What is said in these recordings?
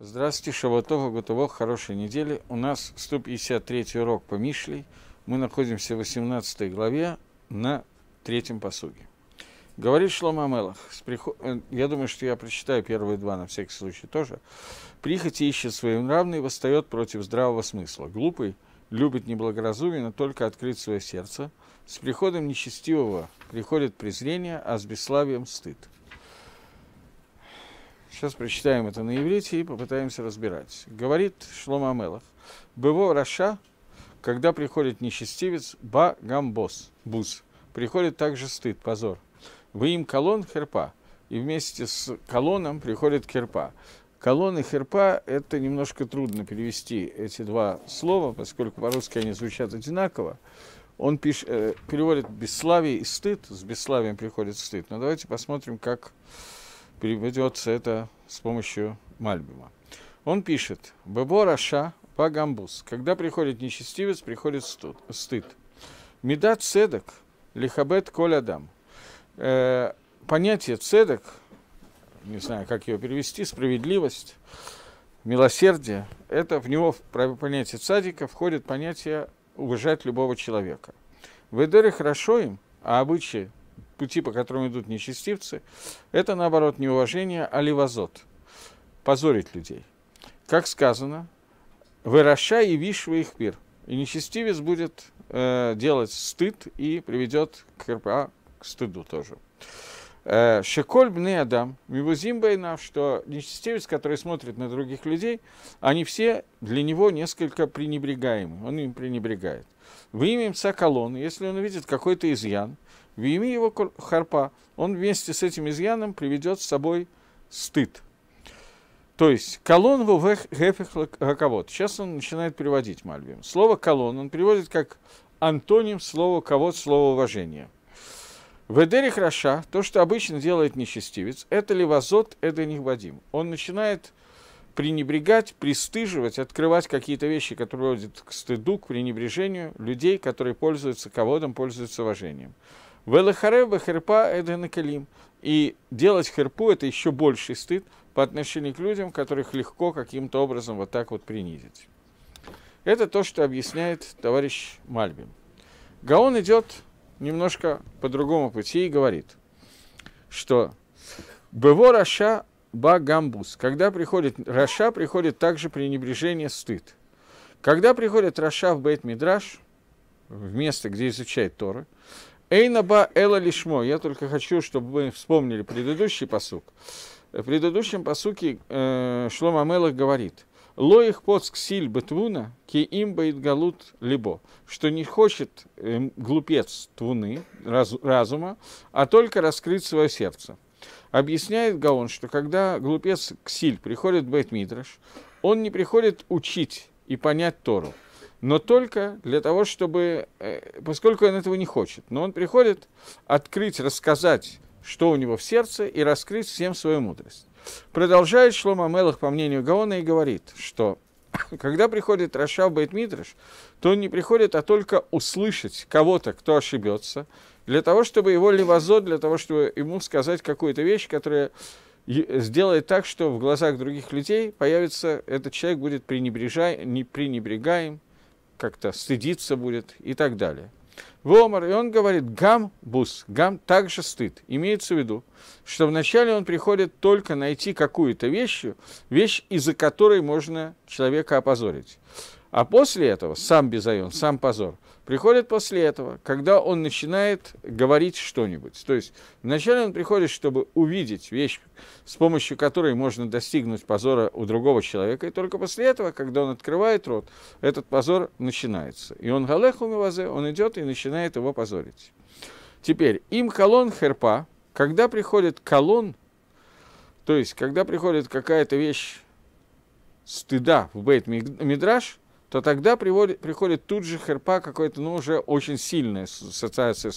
Здравствуйте, Шабатова, Готово. хорошей недели. У нас 153 урок по Мишлей. Мы находимся в 18 главе на третьем посуге. Говорит Шлома Амелах, приход... Э, я думаю, что я прочитаю первые два на всякий случай тоже. Прихоти ищет своим своенравный, восстает против здравого смысла. Глупый любит неблагоразуменно только открыть свое сердце. С приходом нечестивого приходит презрение, а с бесславием стыд. Сейчас прочитаем это на иврите и попытаемся разбирать. Говорит Шлома Амелах, «Быво Раша, когда приходит нечестивец, ба гамбос, буз, приходит также стыд, позор. Вы им колон херпа, и вместе с колоном приходит керпа. Колон и херпа – это немножко трудно перевести эти два слова, поскольку по-русски они звучат одинаково. Он пиш, э, переводит «бесславие» и «стыд», с «бесславием» приходит «стыд». Но давайте посмотрим, как переведется это с помощью Мальбима. Он пишет, «Бебо раша по гамбус. Когда приходит нечестивец, приходит стыд. Медат седок лихабет коль адам. Э, понятие цедок, не знаю, как его перевести, справедливость, милосердие, это в него, в понятие цадика, входит понятие уважать любого человека. В Эдере хорошо им, а обычаи пути, по которым идут нечестивцы, это, наоборот, неуважение, а левозот, позорить людей. Как сказано, «Выращай и вишь их мир, И нечестивец будет э, делать стыд и приведет к, а, к стыду тоже. Э, Шеколь бны Адам, Мивузим Байнав, что нечестивец, который смотрит на других людей, они все для него несколько пренебрегаемы, он им пренебрегает. В имя Сакалон, если он увидит какой-то изъян, в имя его Харпа, он вместе с этим изъяном приведет с собой стыд. То есть колон в гефех лаковод. Сейчас он начинает переводить Мальбим. Слово колон он переводит как антоним слова ковод, слово уважения – в хороша то, что обычно делает нечестивец, это ли левазот, это не Вадим. Он начинает пренебрегать, пристыживать, открывать какие-то вещи, которые приводят к стыду, к пренебрежению людей, которые пользуются ководом, пользуются уважением. Велахаребе херпа эденакалим. И делать херпу – это еще больший стыд по отношению к людям, которых легко каким-то образом вот так вот принизить. Это то, что объясняет товарищ Мальбим. Гаон идет немножко по другому пути и говорит, что «Бево Раша ба гамбус». Когда приходит Раша, приходит также пренебрежение, стыд. Когда приходит Раша в бет мидраш в место, где изучает Торы, Эйнаба Эла Лишмо. Я только хочу, чтобы вы вспомнили предыдущий посук. В предыдущем посуке э, Шлома Мелах говорит, Лоих поск силь бетвуна, ки им боит галут либо, что не хочет э, глупец твуны, раз, разума, а только раскрыть свое сердце. Объясняет Гаон, что когда глупец ксиль приходит в Бейтмидраш, он не приходит учить и понять Тору, но только для того, чтобы, э, поскольку он этого не хочет, но он приходит открыть, рассказать, что у него в сердце, и раскрыть всем свою мудрость. Продолжает Шлома Мелах, по мнению Гаона, и говорит, что когда приходит Раша в Бейтмитриш, то он не приходит, а только услышать кого-то, кто ошибется, для того, чтобы его левозот, для того, чтобы ему сказать какую-то вещь, которая сделает так, что в глазах других людей появится, этот человек будет не пренебрегаем, как-то стыдиться будет и так далее. Вомар, и он говорит, гам бус, гам также стыд. Имеется в виду, что вначале он приходит только найти какую-то вещь, вещь, из-за которой можно человека опозорить. А после этого сам безайон, сам позор приходит после этого, когда он начинает говорить что-нибудь. То есть вначале он приходит, чтобы увидеть вещь, с помощью которой можно достигнуть позора у другого человека, и только после этого, когда он открывает рот, этот позор начинается. И он галеху мивазе, он идет и начинает его позорить. Теперь, им колон херпа, когда приходит колон, то есть, когда приходит какая-то вещь стыда в бейт мидраш, то тогда приводит, приходит тут же херпа какой-то, ну, уже очень сильная ситуация,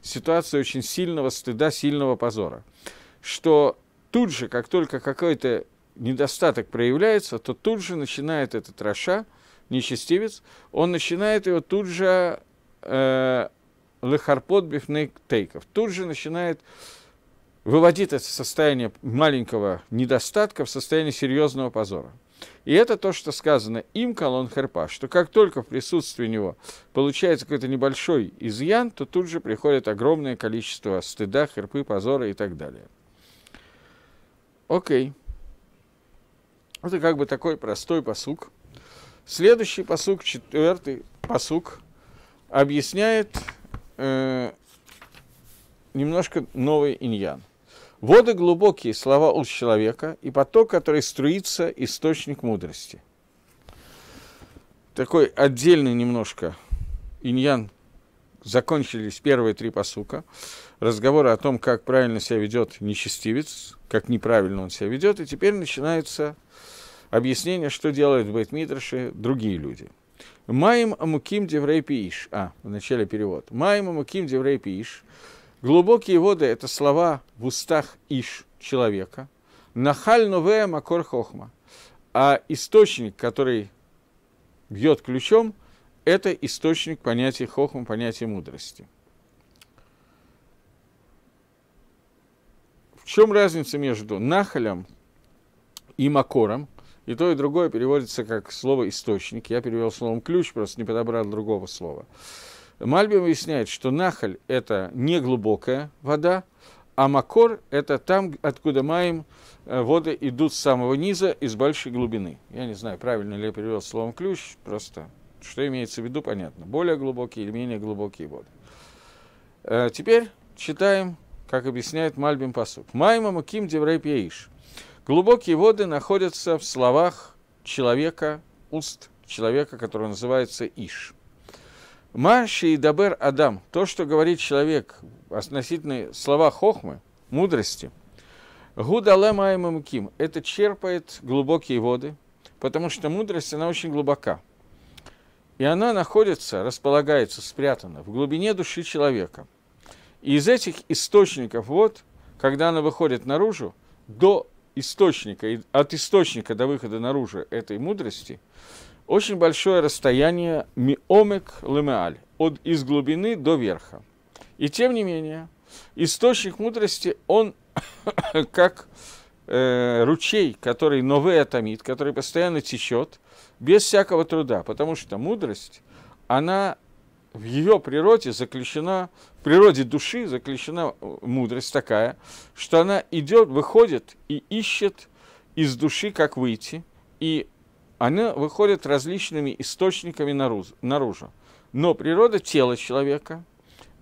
ситуация очень сильного стыда, сильного позора. Что тут же, как только какой-то недостаток проявляется, то тут же начинает этот Раша, нечестивец, он начинает его тут же э, лехарпот бифнейк тейков, тут же начинает выводить это состояние маленького недостатка в состояние серьезного позора. И это то, что сказано им, колон Херпа, что как только в присутствии него получается какой-то небольшой изъян, то тут же приходит огромное количество стыда, херпы, позора и так далее. Окей. Это как бы такой простой посук. Следующий посук, четвертый посук, объясняет э, немножко новый иньян. Воды глубокие – слова у человека и поток, который струится – источник мудрости. Такой отдельный немножко иньян закончились первые три посука. Разговоры о том, как правильно себя ведет нечестивец, как неправильно он себя ведет. И теперь начинается объяснение, что делают в Бейтмитраше другие люди. Маим амуким деврей пииш. А, в начале перевод. Маим амуким деврей пииш. Глубокие воды – это слова в устах Иш, человека. Нахаль нове макор хохма. А источник, который бьет ключом, это источник понятия хохма, понятия мудрости. В чем разница между нахалем и макором? И то, и другое переводится как слово «источник». Я перевел словом «ключ», просто не подобрал другого слова. Мальбим объясняет, что нахаль – это неглубокая вода, а макор – это там, откуда маем э, воды идут с самого низа, из большой глубины. Я не знаю, правильно ли я перевел словом «ключ», просто что имеется в виду, понятно. Более глубокие или менее глубокие воды. Э, теперь читаем, как объясняет Мальбим Пасук. «Майма муким деврей пьеиш». Глубокие воды находятся в словах человека, уст человека, который называется Иш – Маши и Дабер Адам, то, что говорит человек относительно слова хохмы, мудрости, Гудалем Аймам эм Ким, это черпает глубокие воды, потому что мудрость, она очень глубока. И она находится, располагается, спрятана в глубине души человека. И из этих источников вот, когда она выходит наружу, до источника, от источника до выхода наружу этой мудрости – очень большое расстояние миомек лемеаль, от из глубины до верха. И тем не менее, источник мудрости, он как э, ручей, который новый атомит, который постоянно течет, без всякого труда, потому что мудрость, она в ее природе заключена, в природе души заключена э, мудрость такая, что она идет, выходит и ищет из души, как выйти, и она выходит различными источниками наружу. Но природа тела человека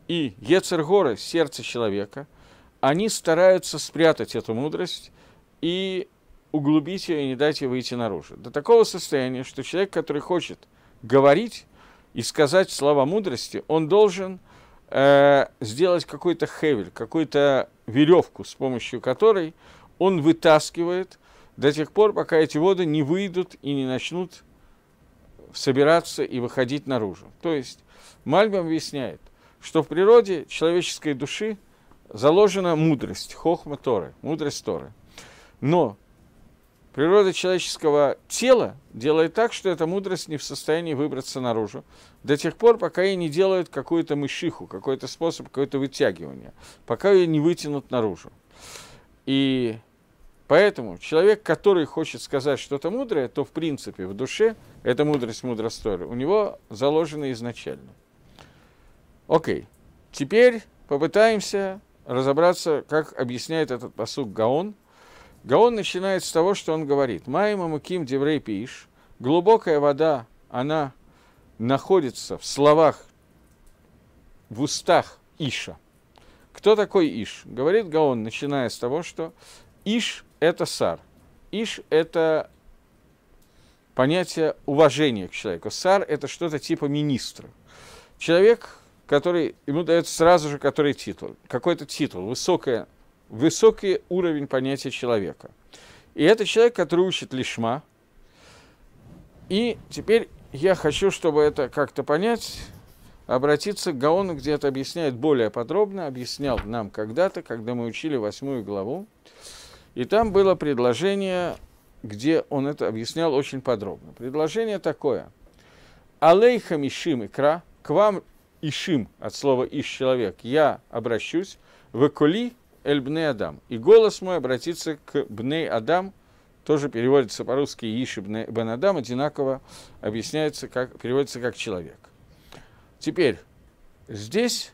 и Ецергора, сердце человека, они стараются спрятать эту мудрость и углубить ее и не дать ей выйти наружу. До такого состояния, что человек, который хочет говорить и сказать слова мудрости, он должен э, сделать какой-то хевель, какую-то веревку, с помощью которой он вытаскивает – до тех пор, пока эти воды не выйдут и не начнут собираться и выходить наружу. То есть Мальбим объясняет, что в природе человеческой души заложена мудрость, хохма Торы, мудрость Торы. Но природа человеческого тела делает так, что эта мудрость не в состоянии выбраться наружу до тех пор, пока ей не делают какую-то мышиху, какой-то способ, какое-то вытягивание, пока ее не вытянут наружу. И Поэтому человек, который хочет сказать что-то мудрое, то в принципе в душе эта мудрость мудростора у него заложена изначально. Окей. Теперь попытаемся разобраться, как объясняет этот посук Гаон. Гаон начинает с того, что он говорит. «Майма муким деврей пиш». Глубокая вода, она находится в словах, в устах Иша. Кто такой Иш? Говорит Гаон, начиная с того, что Иш это сар. Иш – это понятие уважения к человеку. Сар – это что-то типа министра. Человек, который, ему дается сразу же который титул, какой-то титул, высокое, высокий уровень понятия человека. И это человек, который учит лишма. И теперь я хочу, чтобы это как-то понять, обратиться к Гаону, где это объясняет более подробно, объяснял нам когда-то, когда мы учили восьмую главу. И там было предложение, где он это объяснял очень подробно. Предложение такое. Алейхам ишим икра, к вам ишим, от слова иш человек, я обращусь, векули эль бне адам. И голос мой обратится к бне адам, тоже переводится по-русски иши бен адам, одинаково объясняется, как, переводится как человек. Теперь, здесь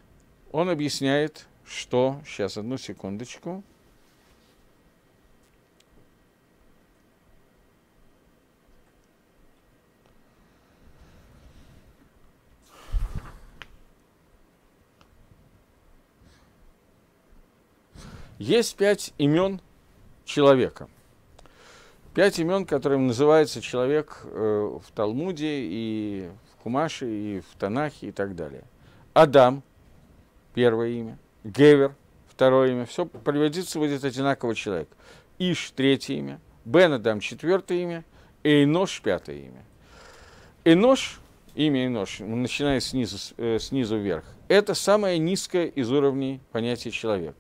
он объясняет, что, сейчас одну секундочку, Есть пять имен человека. Пять имен, которым называется человек э, в Талмуде и в Кумаше, и в Танахе, и так далее. Адам – первое имя, Гевер – второе имя. Все приводится будет одинаково человек. Иш – третье имя, Бен Адам – четвертое имя, Эйнош – пятое имя. Эйнош – имя Эйнош, начиная снизу, э, снизу вверх – это самое низкое из уровней понятия человека.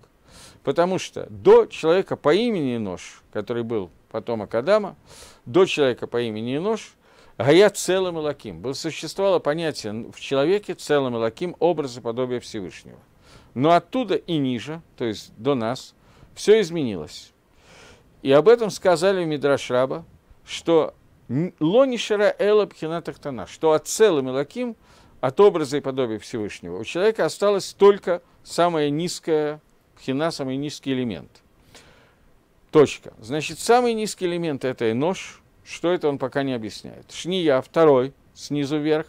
Потому что до человека по имени Нож, который был потомок Адама, до человека по имени Нож, Гая целым Илаким. Было, существовало понятие в человеке целым и лаким образа подобия Всевышнего. Но оттуда и ниже, то есть до нас, все изменилось. И об этом сказали в Мидрашраба, что Лонишера Эла Пхина Тахтана, что от целым и лаким от образа и подобия Всевышнего, у человека осталось только самое низкое пхина – самый низкий элемент. Точка. Значит, самый низкий элемент – это нож. Что это, он пока не объясняет. Шния, второй, снизу вверх.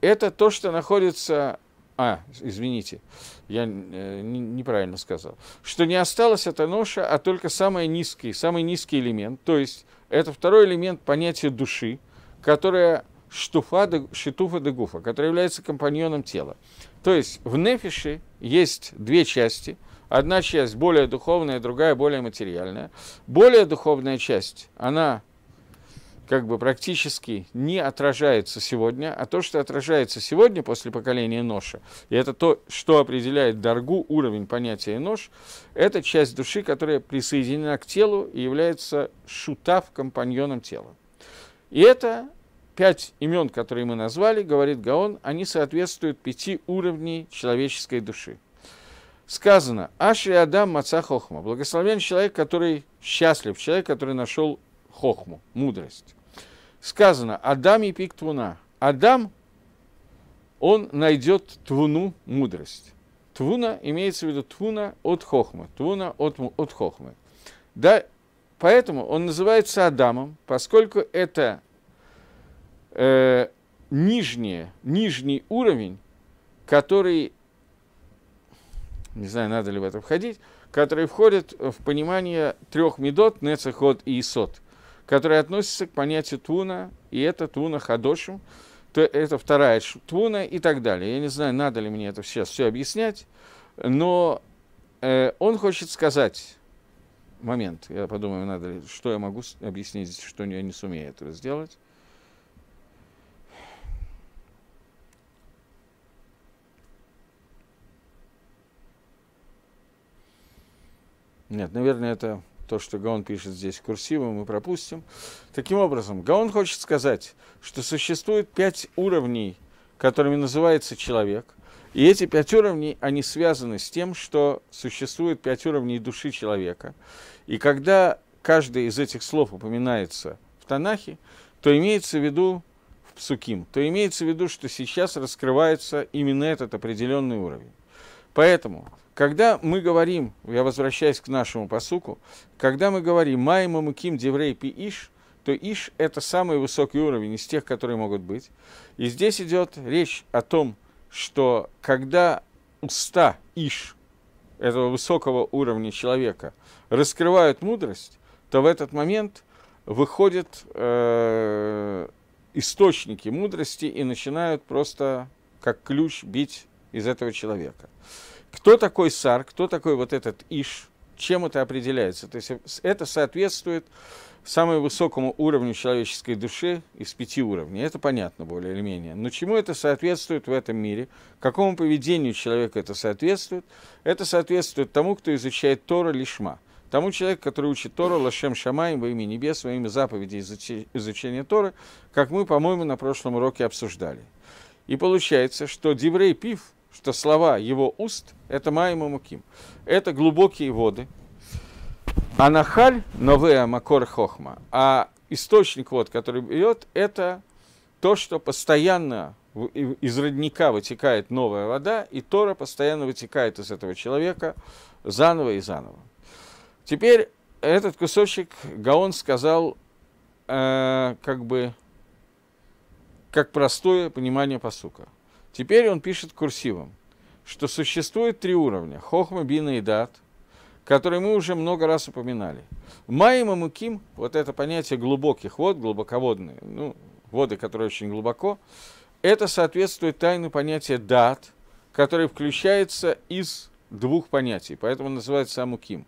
Это то, что находится... А, извините, я э, неправильно сказал. Что не осталось от эноша, а только самый низкий, самый низкий элемент. То есть, это второй элемент понятия души, которая штуфа де, шитуфа де гуфа, который является компаньоном тела. То есть в нефише есть две части. Одна часть более духовная, другая более материальная. Более духовная часть, она как бы практически не отражается сегодня, а то, что отражается сегодня после поколения Ноша, и это то, что определяет Даргу, уровень понятия нож, это часть души, которая присоединена к телу и является шутав, компаньоном тела. И это пять имен, которые мы назвали, говорит Гаон, они соответствуют пяти уровней человеческой души – сказано «Ашри Адам Маца Хохма» – благословен человек, который счастлив, человек, который нашел Хохму, мудрость. Сказано «Адам и пик Твуна». Адам, он найдет Твуну, мудрость. Твуна имеется в виду Твуна от Хохмы, Твуна от, от Хохмы. Да, поэтому он называется Адамом, поскольку это э, нижнее, нижний уровень, который не знаю, надо ли в это входить, которые входят в понимание трех медот, нецехот и исот, которые относятся к понятию туна, и это туна хадошим, то это вторая туна и так далее. Я не знаю, надо ли мне это сейчас все объяснять, но э, он хочет сказать, момент, я подумаю, надо ли, что я могу объяснить, что я не сумею этого сделать, Нет, наверное, это то, что Гаон пишет здесь курсивом, мы пропустим. Таким образом, Гаон хочет сказать, что существует пять уровней, которыми называется человек. И эти пять уровней, они связаны с тем, что существует пять уровней души человека. И когда каждое из этих слов упоминается в Танахе, то имеется в виду в Псуким, то имеется в виду, что сейчас раскрывается именно этот определенный уровень. Поэтому, когда мы говорим, я возвращаюсь к нашему посуку, когда мы говорим «Майма муким деврей пи иш», то иш – это самый высокий уровень из тех, которые могут быть. И здесь идет речь о том, что когда уста иш, этого высокого уровня человека, раскрывают мудрость, то в этот момент выходят э, источники мудрости и начинают просто как ключ бить из этого человека. Кто такой Сар, кто такой вот этот Иш, чем это определяется? То есть это соответствует самому высокому уровню человеческой души из пяти уровней. Это понятно более или менее. Но чему это соответствует в этом мире? Какому поведению человека это соответствует? Это соответствует тому, кто изучает Тора Лишма. Тому человеку, который учит Тору Лашем Шамай, во имя небес, во имя заповеди изучения Торы, как мы, по-моему, на прошлом уроке обсуждали. И получается, что Диврей Пив – что слова его уст – это Майма Муким. Это глубокие воды. А Нахаль – Новея Макор Хохма. А источник вод, который бьет, это то, что постоянно из родника вытекает новая вода, и Тора постоянно вытекает из этого человека заново и заново. Теперь этот кусочек Гаон сказал э, как бы как простое понимание посука – Теперь он пишет курсивом, что существует три уровня – хохма, бина и дат, которые мы уже много раз упоминали. Майма и муким – вот это понятие глубоких вод, глубоководные, ну, воды, которые очень глубоко, это соответствует тайну понятия дат, который включается из двух понятий, поэтому называется амуким.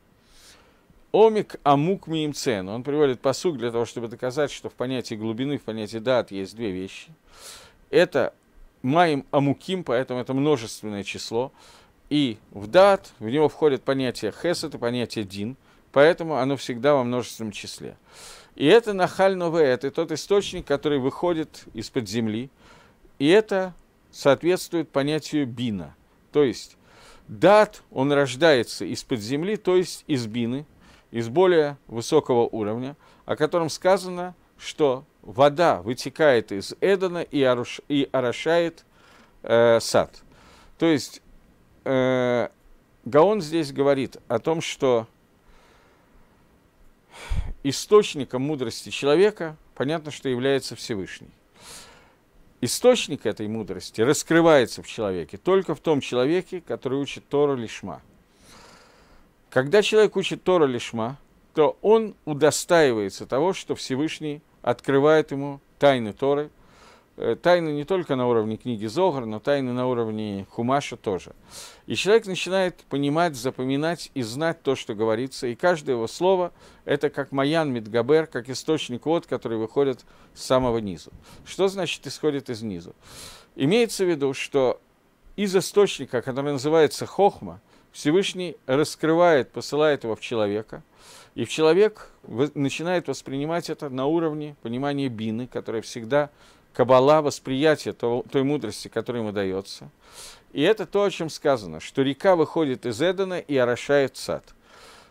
Омик амук миимцен. Он приводит посук для того, чтобы доказать, что в понятии глубины, в понятии дат есть две вещи. Это Маем Амуким, поэтому это множественное число. И в дат в него входит понятие хесед это понятие дин, поэтому оно всегда во множественном числе. И это нахаль нове, это тот источник, который выходит из-под земли, и это соответствует понятию бина. То есть дат, он рождается из-под земли, то есть из бины, из более высокого уровня, о котором сказано, что вода вытекает из Эдена и, оруш, и орошает э, сад. То есть э, Гаон здесь говорит о том, что источником мудрости человека, понятно, что является Всевышний. Источник этой мудрости раскрывается в человеке, только в том человеке, который учит Тору Лишма. Когда человек учит Тору Лишма, то он удостаивается того, что Всевышний открывает ему тайны Торы, э, тайны не только на уровне книги Зогар, но тайны на уровне Хумаша тоже. И человек начинает понимать, запоминать и знать то, что говорится, и каждое его слово – это как Маян Медгабер, как источник вод, который выходит с самого низу. Что значит «исходит из низу»? Имеется в виду, что из источника, который называется Хохма, Всевышний раскрывает, посылает его в человека – и человек начинает воспринимать это на уровне понимания бины, которая всегда кабала, восприятие той мудрости, которая ему дается. И это то, о чем сказано, что река выходит из Эдена и орошает сад.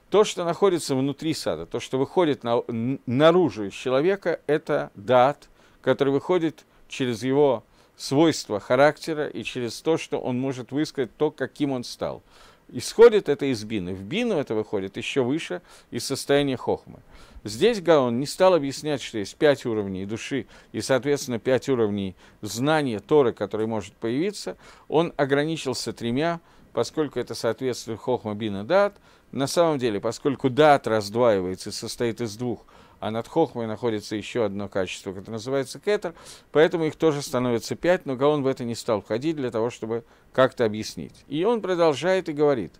То, что находится внутри сада, то, что выходит на, наружу из человека, это дат, который выходит через его свойства характера и через то, что он может высказать то, каким он стал. Исходит это из бины. В бину это выходит еще выше из состояния хохмы. Здесь Гаон не стал объяснять, что есть пять уровней души и, соответственно, пять уровней знания Торы, который может появиться. Он ограничился тремя, поскольку это соответствует хохма бина дат. На самом деле, поскольку дат раздваивается и состоит из двух – а над хохмой находится еще одно качество, которое называется кетер, поэтому их тоже становится пять, но Гаон в это не стал входить для того, чтобы как-то объяснить. И он продолжает и говорит.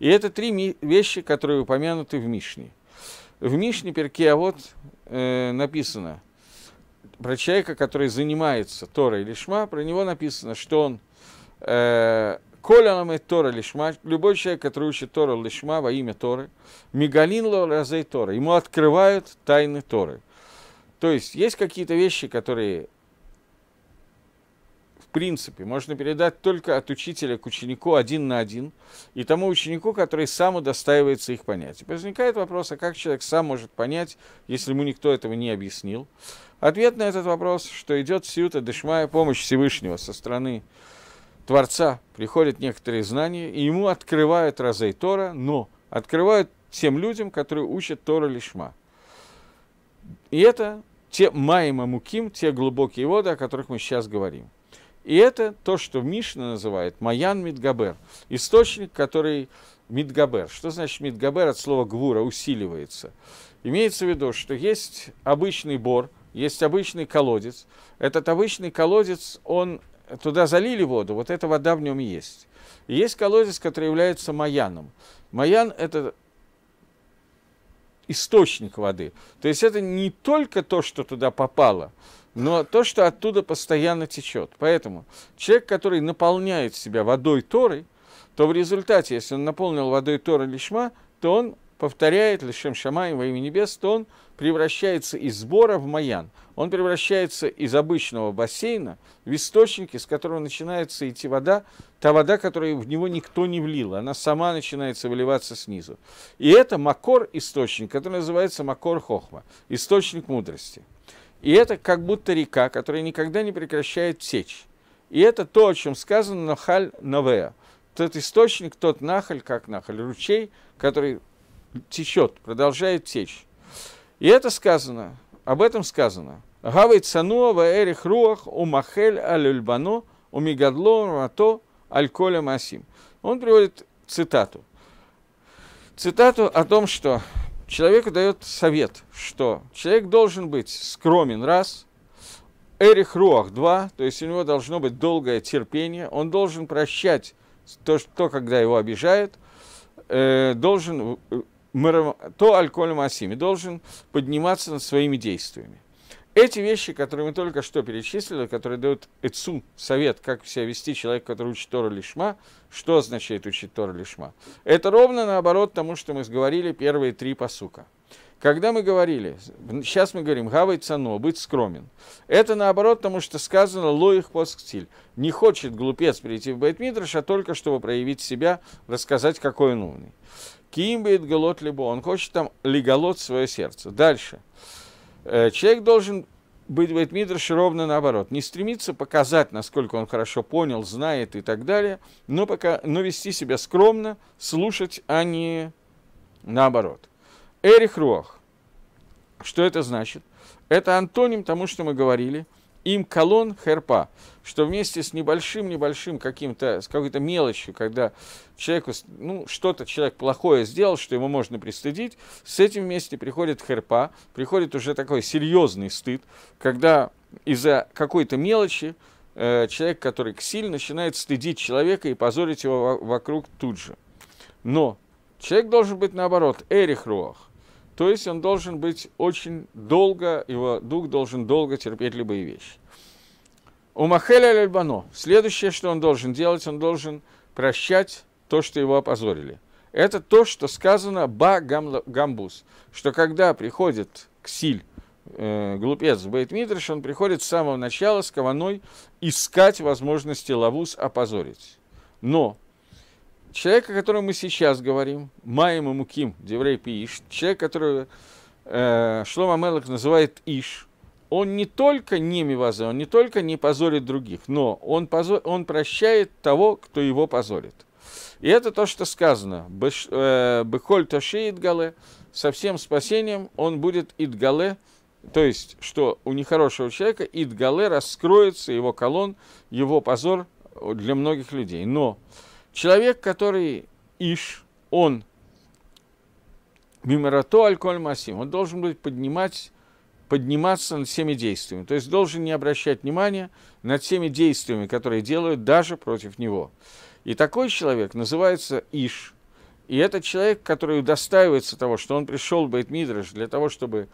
И это три вещи, которые упомянуты в Мишне. В Мишне Перке, а вот э, написано про человека, который занимается Торой или Шма, про него написано, что он э, Коля нам Тора лишма, любой человек, который учит Тора лишма во имя Торы, мегалин ло разей Тора, ему открывают тайны Торы. То есть есть какие-то вещи, которые в принципе можно передать только от учителя к ученику один на один и тому ученику, который сам удостаивается их понять. И возникает вопрос, а как человек сам может понять, если ему никто этого не объяснил? Ответ на этот вопрос, что идет сиута дешмая помощь Всевышнего со стороны Творца приходят некоторые знания, и ему открывают разы Тора, но открывают тем людям, которые учат Тора Лишма. И это те Майма Муким, те глубокие воды, о которых мы сейчас говорим. И это то, что Мишна называет Маян Мидгабер, источник, который Мидгабер. Что значит Мидгабер от слова гвура, усиливается? Имеется в виду, что есть обычный бор, есть обычный колодец. Этот обычный колодец, он туда залили воду, вот эта вода в нем есть. И есть колодец, который является маяном. Маян – это источник воды. То есть это не только то, что туда попало, но то, что оттуда постоянно течет. Поэтому человек, который наполняет себя водой Торы, то в результате, если он наполнил водой Торы Лишма, то он повторяет Лешем Шамай во имя небес, то он превращается из сбора в маян. Он превращается из обычного бассейна в источник, из которого начинается идти вода, та вода, которую в него никто не влил, она сама начинается выливаться снизу. И это макор источник, который называется макор хохма, источник мудрости. И это как будто река, которая никогда не прекращает течь. И это то, о чем сказано Нахаль Навеа. Тот источник, тот нахаль, как нахаль, ручей, который течет, продолжает течь. И это сказано, об этом сказано. Гавай цануа ваэрих руах махель алюльбано у умигадло рато альколя масим. Он приводит цитату. Цитату о том, что человеку дает совет, что человек должен быть скромен раз, эрих руах два, то есть у него должно быть долгое терпение, он должен прощать то, что, когда его обижают э, должен э, то Аль-Коль Масими должен подниматься над своими действиями. Эти вещи, которые мы только что перечислили, которые дают Эцу совет, как себя вести человек, который учит Тора Лишма, что означает учить Тора Лишма? Это ровно наоборот тому, что мы сговорили первые три посука. Когда мы говорили, сейчас мы говорим «гавай цано», «быть скромен», это наоборот тому, что сказано «лоих постктиль». Не хочет глупец прийти в Бейтмитраш, а только чтобы проявить себя, рассказать, какой он умный. Кимбейт голод либо он хочет там леголот свое сердце. Дальше. Э, человек должен быть в Бейтмидрш ровно наоборот. Не стремиться показать, насколько он хорошо понял, знает и так далее, но, пока, но вести себя скромно, слушать, а не наоборот. Эрих Руах. Что это значит? Это антоним тому, что мы говорили – им колон херпа, что вместе с небольшим-небольшим каким-то, с какой-то мелочью, когда человеку, ну, что-то человек плохое сделал, что ему можно пристыдить, с этим вместе приходит херпа, приходит уже такой серьезный стыд, когда из-за какой-то мелочи э, человек, который ксиль, начинает стыдить человека и позорить его вокруг тут же. Но человек должен быть наоборот, эрихруах, то есть он должен быть очень долго, его дух должен долго терпеть любые вещи. У Махеля Альбано следующее, что он должен делать, он должен прощать то, что его опозорили. Это то, что сказано Ба Гамбус, что когда приходит ксиль, э, глупец в Бейтмитриш, он приходит с самого начала с Каваной искать возможности Лавус опозорить. Но человек, о котором мы сейчас говорим, Маем и Муким, Деврей Пииш, человек, которого э, Шлома Мелах называет Иш, он не только не миваза, он не только не позорит других, но он, позор, он прощает того, кто его позорит. И это то, что сказано. Бехоль э, тоши Идгале, со всем спасением он будет Идгале, то есть, что у нехорошего человека Идгале раскроется, его колон, его позор для многих людей. Но Человек, который Иш, он Мимирато Аль-Коль Масим, он должен быть поднимать, подниматься над всеми действиями. То есть должен не обращать внимания над всеми действиями, которые делают даже против него. И такой человек называется Иш. И этот человек, который удостаивается того, что он пришел в Бейтмидраш для того, чтобы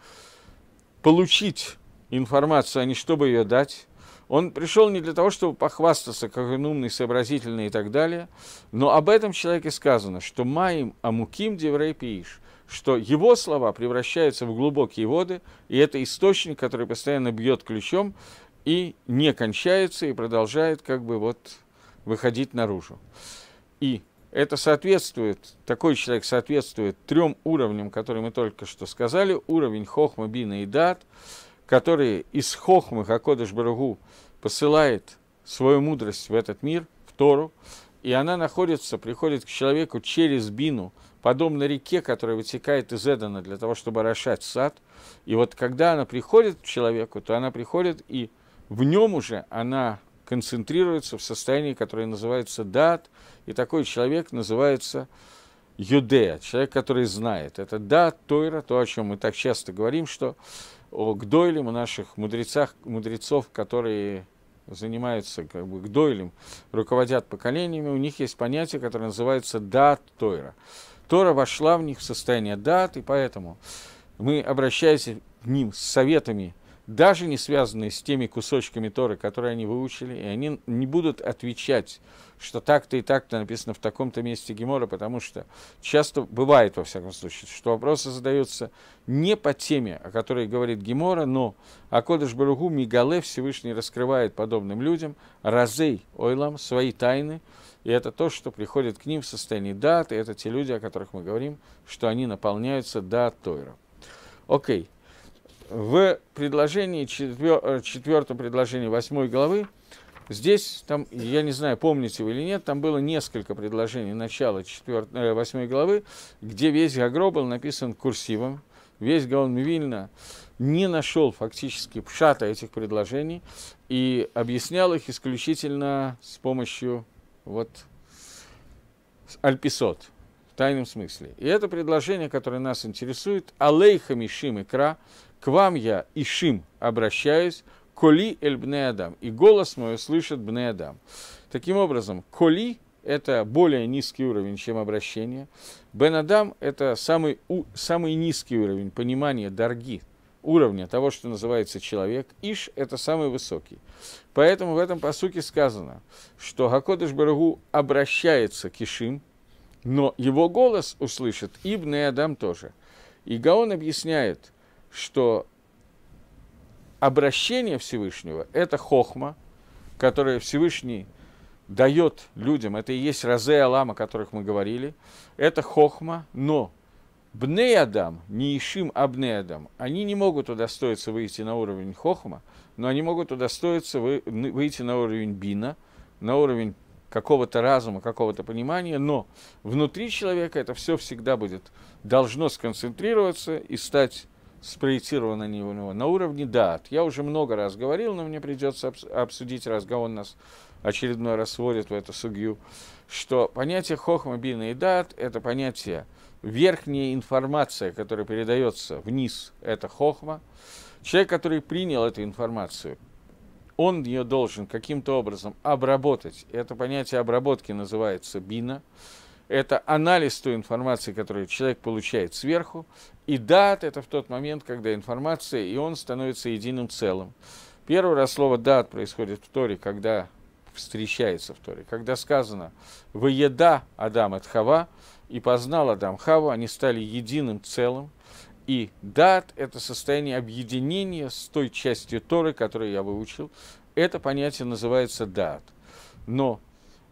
получить информацию, а не чтобы ее дать, он пришел не для того, чтобы похвастаться, как он умный, сообразительный и так далее, но об этом человеке сказано, что «маим амуким деврей пииш», что его слова превращаются в глубокие воды, и это источник, который постоянно бьет ключом и не кончается, и продолжает как бы вот выходить наружу. И это соответствует, такой человек соответствует трем уровням, которые мы только что сказали, уровень хохма, бина и дат – который из Хохмы Хакодыш Барагу посылает свою мудрость в этот мир, в Тору, и она находится, приходит к человеку через бину, подобно реке, которая вытекает из Эдена для того, чтобы орошать сад. И вот когда она приходит к человеку, то она приходит, и в нем уже она концентрируется в состоянии, которое называется дат, и такой человек называется юдея, человек, который знает. Это дат, тойра, то, о чем мы так часто говорим, что о Гдойлем, о наших мудрецах, мудрецов, которые занимаются как бы Гдойлем, руководят поколениями, у них есть понятие, которое называется дат Тойра. Тора вошла в них в состояние дат, и поэтому мы, обращаясь к ним с советами – даже не связанные с теми кусочками Торы, которые они выучили, и они не будут отвечать, что так-то и так-то написано в таком-то месте Гемора, потому что часто бывает, во всяком случае, что вопросы задаются не по теме, о которой говорит Гемора, но Акодыш Баругу Мигале Всевышний раскрывает подобным людям разей ойлам свои тайны, и это то, что приходит к ним в состоянии дат, и это те люди, о которых мы говорим, что они наполняются дат Тойра. Окей. Okay в предложении, четвер, э, четвертом предложении восьмой главы, здесь, там, я не знаю, помните вы или нет, там было несколько предложений начала э, восьмой главы, где весь Гагро был написан курсивом, весь Гаон Мивильна не нашел фактически пшата этих предложений и объяснял их исключительно с помощью вот альписот в тайном смысле. И это предложение, которое нас интересует, алейха мишим икра – к вам я, Ишим, обращаюсь, Коли эль бне Адам, и голос мой услышит бне Адам. Таким образом, Коли – это более низкий уровень, чем обращение. Бен Адам – это самый, у, самый низкий уровень понимания дарги, уровня того, что называется человек. Иш – это самый высокий. Поэтому в этом посуке сказано, что Гакодыш Барагу обращается к Ишим, но его голос услышит и бне Адам тоже. И Гаон объясняет – что обращение Всевышнего – это хохма, которое Всевышний дает людям, это и есть Розе и Алам, о которых мы говорили, это хохма, но Бней Адам, не Ишим, а Бней Адам, они не могут удостоиться выйти на уровень хохма, но они могут удостоиться выйти на уровень бина, на уровень какого-то разума, какого-то понимания, но внутри человека это все всегда будет, должно сконцентрироваться и стать спроецировано не у него. На уровне дат. Я уже много раз говорил, но мне придется обсудить, разговор нас очередной раз сводит в эту сугью, что понятие хохма, бина и дат – это понятие верхняя информация, которая передается вниз, это хохма. Человек, который принял эту информацию, он ее должен каким-то образом обработать. Это понятие обработки называется бина это анализ той информации, которую человек получает сверху, и дат – это в тот момент, когда информация и он становится единым целым. Первый раз слово «дат» происходит в Торе, когда встречается в Торе, когда сказано «выеда Адам от Хава», и познал Адам Хаву, они стали единым целым, и дат – это состояние объединения с той частью Торы, которую я выучил. Это понятие называется дат. Но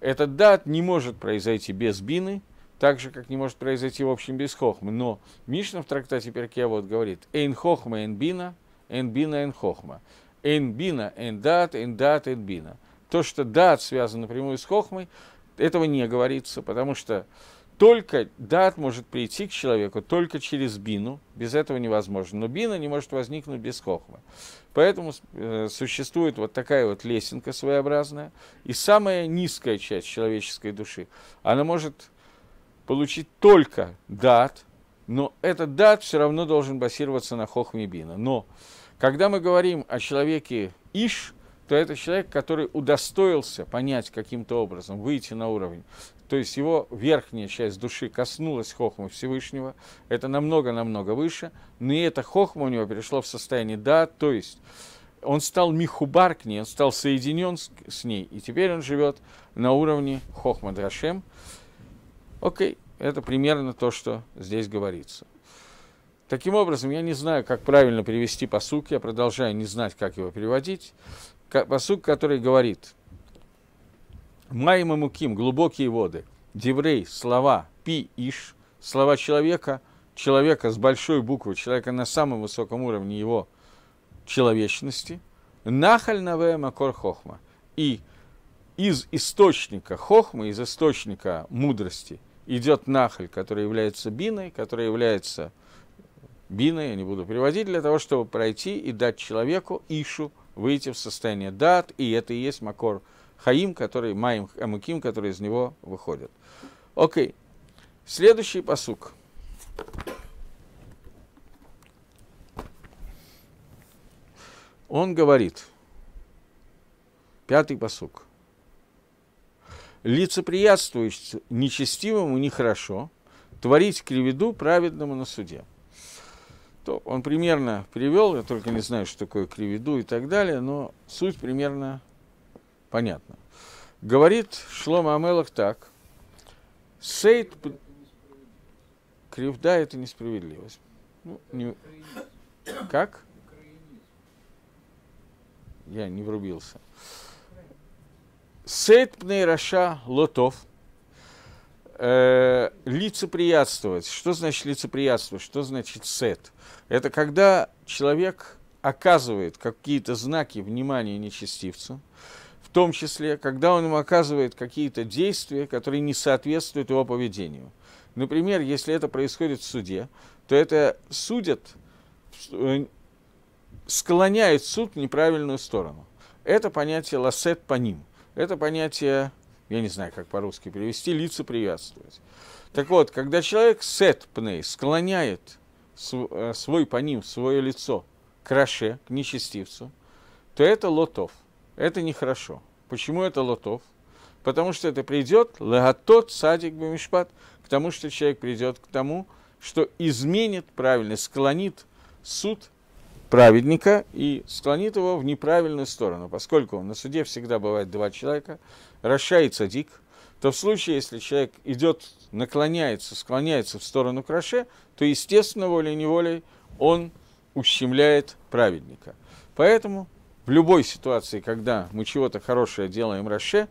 этот дат не может произойти без бины, так же, как не может произойти в общем без хохмы. Но Мишна в трактате Перкия вот говорит, «Эйн хохма, эйн бина, эйн бина, эйн хохма». «Эйн бина, эйн дат, эйн дат, эйн бина». То, что дат связан напрямую с хохмой, этого не говорится, потому что только дат может прийти к человеку только через бину, без этого невозможно. Но бина не может возникнуть без хохмы. Поэтому э, существует вот такая вот лесенка своеобразная. И самая низкая часть человеческой души, она может получить только дат, но этот дат все равно должен базироваться на хохме бина. Но когда мы говорим о человеке Иш, то это человек, который удостоился понять каким-то образом, выйти на уровень то есть его верхняя часть души коснулась хохмы Всевышнего. Это намного-намного выше. Но и эта хохма у него перешла в состояние да, то есть он стал михубар к ней, он стал соединен с, с ней. И теперь он живет на уровне хохма драшем. Окей, это примерно то, что здесь говорится. Таким образом, я не знаю, как правильно перевести посук, я продолжаю не знать, как его переводить. Посук, который говорит – Майм и Муким, глубокие воды, Деврей, слова, Пи, Иш, слова человека, человека с большой буквы, человека на самом высоком уровне его человечности, Нахаль Наве Макор Хохма. И из источника хохмы, из источника мудрости идет нахаль, который является биной, который является биной, я не буду переводить, для того, чтобы пройти и дать человеку, ишу, выйти в состояние дат, и это и есть макор Хаим, который, Маим Амуким, которые из него выходят. Окей. Okay. Следующий посук. Он говорит, пятый посук. Лицеприятствуешь нечестивому нехорошо, творить криведу праведному на суде. То он примерно привел, я только не знаю, что такое криведу и так далее, но суть примерно Понятно. Говорит Шлома Амелах так. Сейд... Кривда – это несправедливость. Ну, не... Как? Я не врубился. Сейд Пнейраша Лотов. Э, лицеприятствовать. Что значит лицеприятствовать? Что значит сет? Это когда человек оказывает какие-то знаки внимания нечестивцу, в том числе, когда он им оказывает какие-то действия, которые не соответствуют его поведению. Например, если это происходит в суде, то это судят, э, склоняет суд в неправильную сторону. Это понятие лассет по ним. Это понятие, я не знаю, как по-русски перевести, лицеприятствовать. Так вот, когда человек сет пней склоняет э, свой по ним, свое лицо к раше, к нечестивцу, то это лотов – это нехорошо. Почему это лотов? Потому что это придет, легатот, садик, бамишпат, к тому, что человек придет к тому, что изменит правильно, склонит суд праведника и склонит его в неправильную сторону. Поскольку на суде всегда бывает два человека, расшается дик, то в случае, если человек идет, наклоняется, склоняется в сторону краше, то, естественно, волей-неволей он ущемляет праведника. Поэтому в любой ситуации, когда мы чего-то хорошее делаем Раше,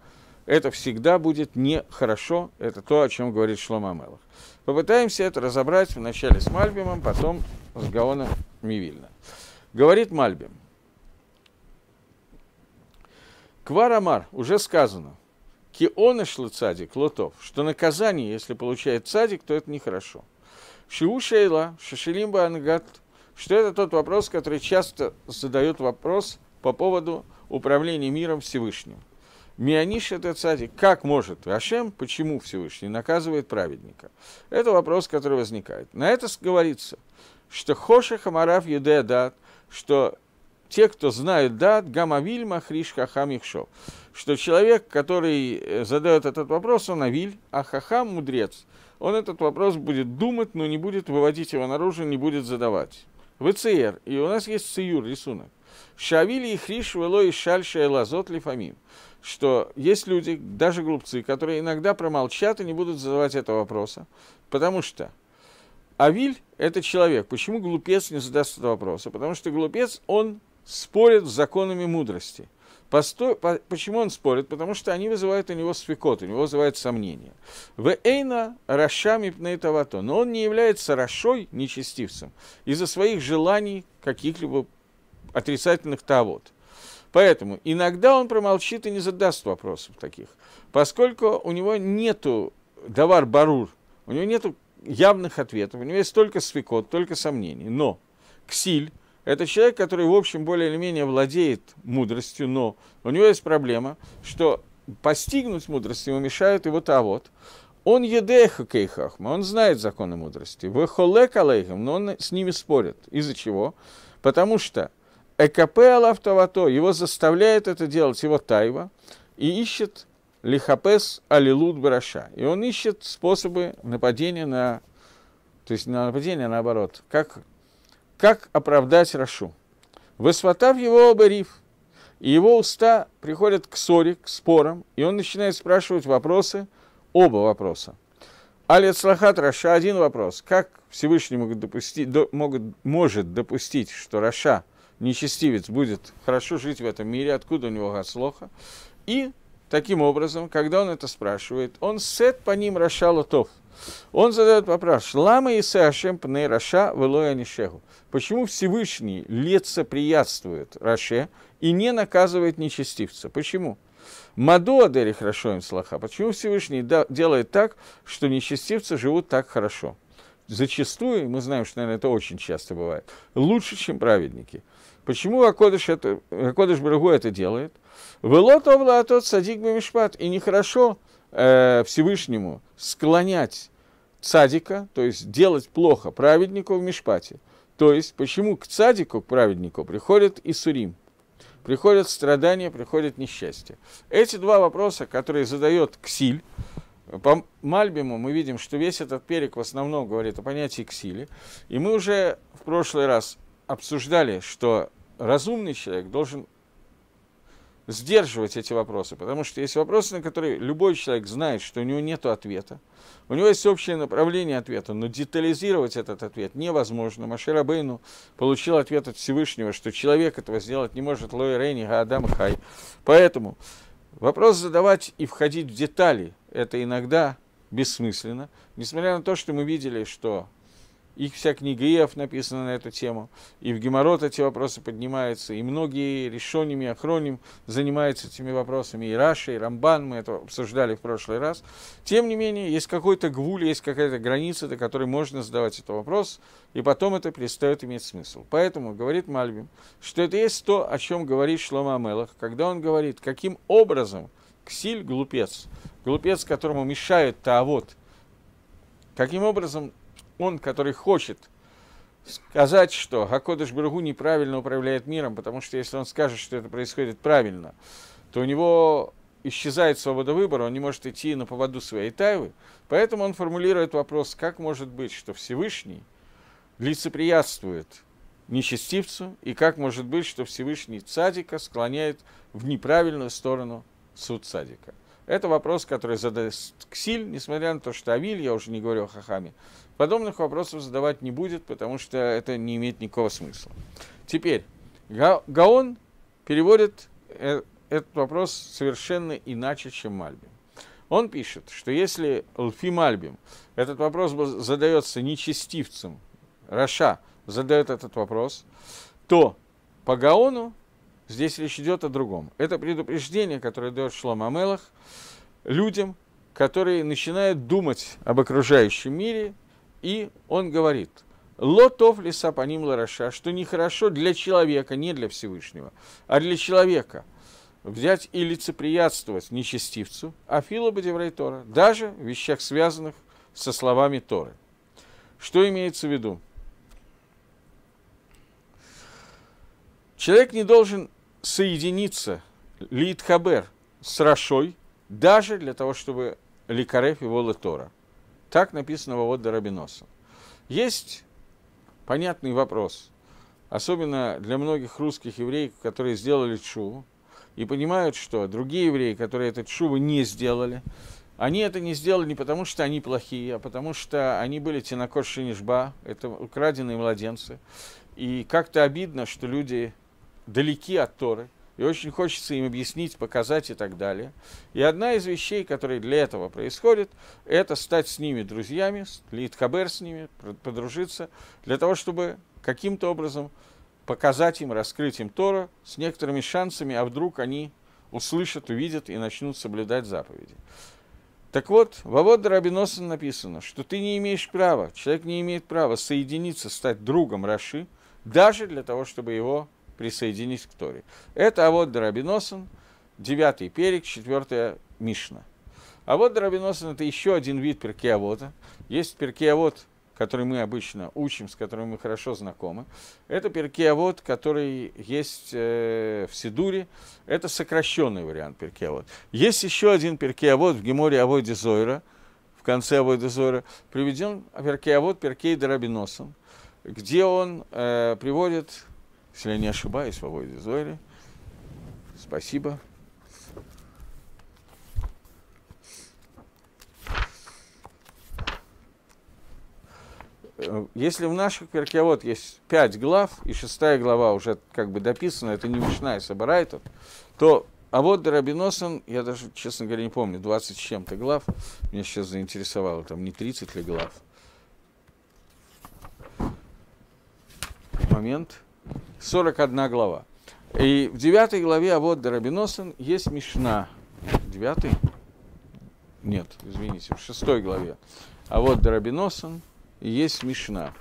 это всегда будет нехорошо, это то, о чем говорит Шлома Амелах. Попытаемся это разобрать вначале с Мальбимом, потом с Гаоном Мивильна. Говорит Мальбим. Кварамар, уже сказано, кионышла цадик, лотов, что наказание, если получает цадик, то это нехорошо. Шиу шейла, шашилимба ангат, что это тот вопрос, который часто задают вопрос по поводу управления миром Всевышним. Миониш это цадик. Как может Ашем, почему Всевышний наказывает праведника? Это вопрос, который возникает. На это говорится, что Хоша Хамарав Еде Дат, что те, кто знают Дат, Гамавиль Махриш Хахам Ихшо, что человек, который э, задает этот вопрос, он Авиль, а Хахам мудрец. Он этот вопрос будет думать, но не будет выводить его наружу, не будет задавать. ВЦР, и у нас есть циюр, рисунок. Шавили и Хриш, Вело и шальшая и Лазот Лифамим. Что есть люди, даже глупцы, которые иногда промолчат и не будут задавать этого вопроса, потому что Авиль – это человек. Почему глупец не задаст этого вопроса? Потому что глупец, он спорит с законами мудрости. Посто... По... Почему он спорит? Потому что они вызывают у него свекот, у него вызывают сомнения. В Эйна Рашами Пнейтавато. Но он не является Рашой, нечестивцем, из-за своих желаний каких-либо отрицательных тавод. Поэтому иногда он промолчит и не задаст вопросов таких, поскольку у него нету давар барур, у него нету явных ответов, у него есть только свекот, только сомнений. Но ксиль – это человек, который, в общем, более или менее владеет мудростью, но у него есть проблема, что постигнуть мудрость ему мешает его тавод, он едеха кейхахма, он знает законы мудрости. Вехолек алейхам, но он с ними спорит. Из-за чего? Потому что Экапе Алавтавато, его заставляет это делать его тайва, и ищет Лихапес Алилуд Бараша. И он ищет способы нападения на... То есть на нападение наоборот. Как, как оправдать Рашу. Высватав его оберив, и его уста приходят к ссоре, к спорам, и он начинает спрашивать вопросы, оба вопроса. Алец Лахат Раша, один вопрос. Как Всевышний могут допустить, до, могут, может допустить, что Раша – нечестивец будет хорошо жить в этом мире, откуда у него Гацлоха. И таким образом, когда он это спрашивает, он сет по ним Рашалотов. Он задает вопрос, «Лама и Сашем пне Раша велоя нишегу». Почему Всевышний лицеприятствует Раше и не наказывает нечестивца? Почему? Мадо Адери хорошо им слаха. Почему Всевышний делает так, что нечестивцы живут так хорошо? Зачастую, мы знаем, что, наверное, это очень часто бывает, лучше, чем праведники – Почему Акодыш, это, Акодыш Брагу это делает? Велот обла тот садик мишпат. И нехорошо э, Всевышнему склонять цадика, то есть делать плохо праведнику в мишпате. То есть, почему к цадику, к праведнику, приходит Исурим, приходят страдания, приходит несчастье. Эти два вопроса, которые задает Ксиль, по Мальбиму мы видим, что весь этот перек в основном говорит о понятии ксили. И мы уже в прошлый раз обсуждали, что разумный человек должен сдерживать эти вопросы, потому что есть вопросы, на которые любой человек знает, что у него нет ответа. У него есть общее направление ответа, но детализировать этот ответ невозможно. Машир Абейну получил ответ от Всевышнего, что человек этого сделать не может, Лой Рейни, Адам Хай. Поэтому вопрос задавать и входить в детали, это иногда бессмысленно, несмотря на то, что мы видели, что и вся книга Иов написана на эту тему, и в Геморрот эти вопросы поднимаются, и многие решением и охроним занимаются этими вопросами, и Раша, и Рамбан, мы это обсуждали в прошлый раз. Тем не менее, есть какой-то гвуль, есть какая-то граница, до которой можно задавать этот вопрос, и потом это перестает иметь смысл. Поэтому говорит Мальбим, что это есть то, о чем говорит Шлома Амелах, когда он говорит, каким образом Ксиль – глупец, глупец, которому мешает Таавот, каким образом он, который хочет сказать, что Гакодыш Бургу неправильно управляет миром, потому что если он скажет, что это происходит правильно, то у него исчезает свобода выбора, он не может идти на поводу своей тайвы. Поэтому он формулирует вопрос, как может быть, что Всевышний лицеприятствует нечестивцу, и как может быть, что Всевышний цадика склоняет в неправильную сторону суд цадика. Это вопрос, который задаст Ксиль, несмотря на то, что Авиль, я уже не говорю о Хахаме, Подобных вопросов задавать не будет, потому что это не имеет никакого смысла. Теперь, Гаон переводит э, этот вопрос совершенно иначе, чем Мальбим. Он пишет, что если Лфи Мальбим, этот вопрос задается нечестивцем, Раша задает этот вопрос, то по Гаону здесь речь идет о другом. Это предупреждение, которое дает Шлом Амелах людям, которые начинают думать об окружающем мире и он говорит, лотов леса по ним лараша, что нехорошо для человека, не для Всевышнего, а для человека взять и лицеприятствовать нечестивцу, а фила бадеврей Тора, даже в вещах, связанных со словами Торы. Что имеется в виду? Человек не должен соединиться, хабер с Рашой, даже для того, чтобы ликарев его летора – так написано вот до Рабиноса. Есть понятный вопрос, особенно для многих русских евреев, которые сделали чуву, и понимают, что другие евреи, которые этот чуву не сделали, они это не сделали не потому, что они плохие, а потому, что они были тинокот шинишба, это украденные младенцы. И как-то обидно, что люди далеки от Торы, и очень хочется им объяснить, показать и так далее. И одна из вещей, которые для этого происходит, это стать с ними друзьями, литхабер с ними, подружиться, для того, чтобы каким-то образом показать им, раскрыть им Тора с некоторыми шансами, а вдруг они услышат, увидят и начнут соблюдать заповеди. Так вот, в Авода Рабиноса написано, что ты не имеешь права, человек не имеет права соединиться, стать другом Раши, даже для того, чтобы его присоединить к Торе. Это а вот Дарабиносан, девятый перик четвертая Мишна. А вот Дарабиносан это еще один вид перкеавода. Есть перкеавод, который мы обычно учим, с которым мы хорошо знакомы. Это перкеавод, который есть э, в Сидуре. Это сокращенный вариант перкеавод. Есть еще один перкеавод в Геморе Аводе Зойра, в конце Аводе Зойра. Приведен перкеавод Перкей Дарабиносом, где он э, приводит если я не ошибаюсь, в Авойде Зойре. Спасибо. Э, если в наших вот, есть пять глав, и шестая глава уже как бы дописана, это не Мишна и Сабарайтов, то а вот Дарабиносан, я даже, честно говоря, не помню, 20 с чем-то глав, меня сейчас заинтересовало, там не 30 ли глав. Момент. 41 глава. И в 9 главе Авод Дарабиносан есть Мишна. 9? Нет, извините, в 6 главе. А вот Дарабиносан есть Мишна.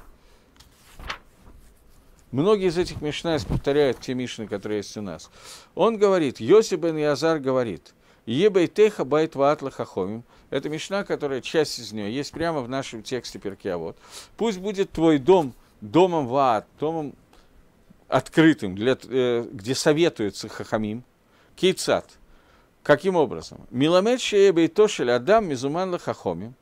Многие из этих Мишнайс повторяют те Мишны, которые есть у нас. Он говорит, Йосиф бен Язар говорит, Ебай Теха байт ваатла хахомим. Это Мишна, которая часть из нее есть прямо в нашем тексте Перкиавод. Пусть будет твой дом домом ваат, домом открытым, для, э, где советуется Хахамим, Кейцат. Каким образом? Миламед Шееба и Тошель Адам Мизуман Хахомим.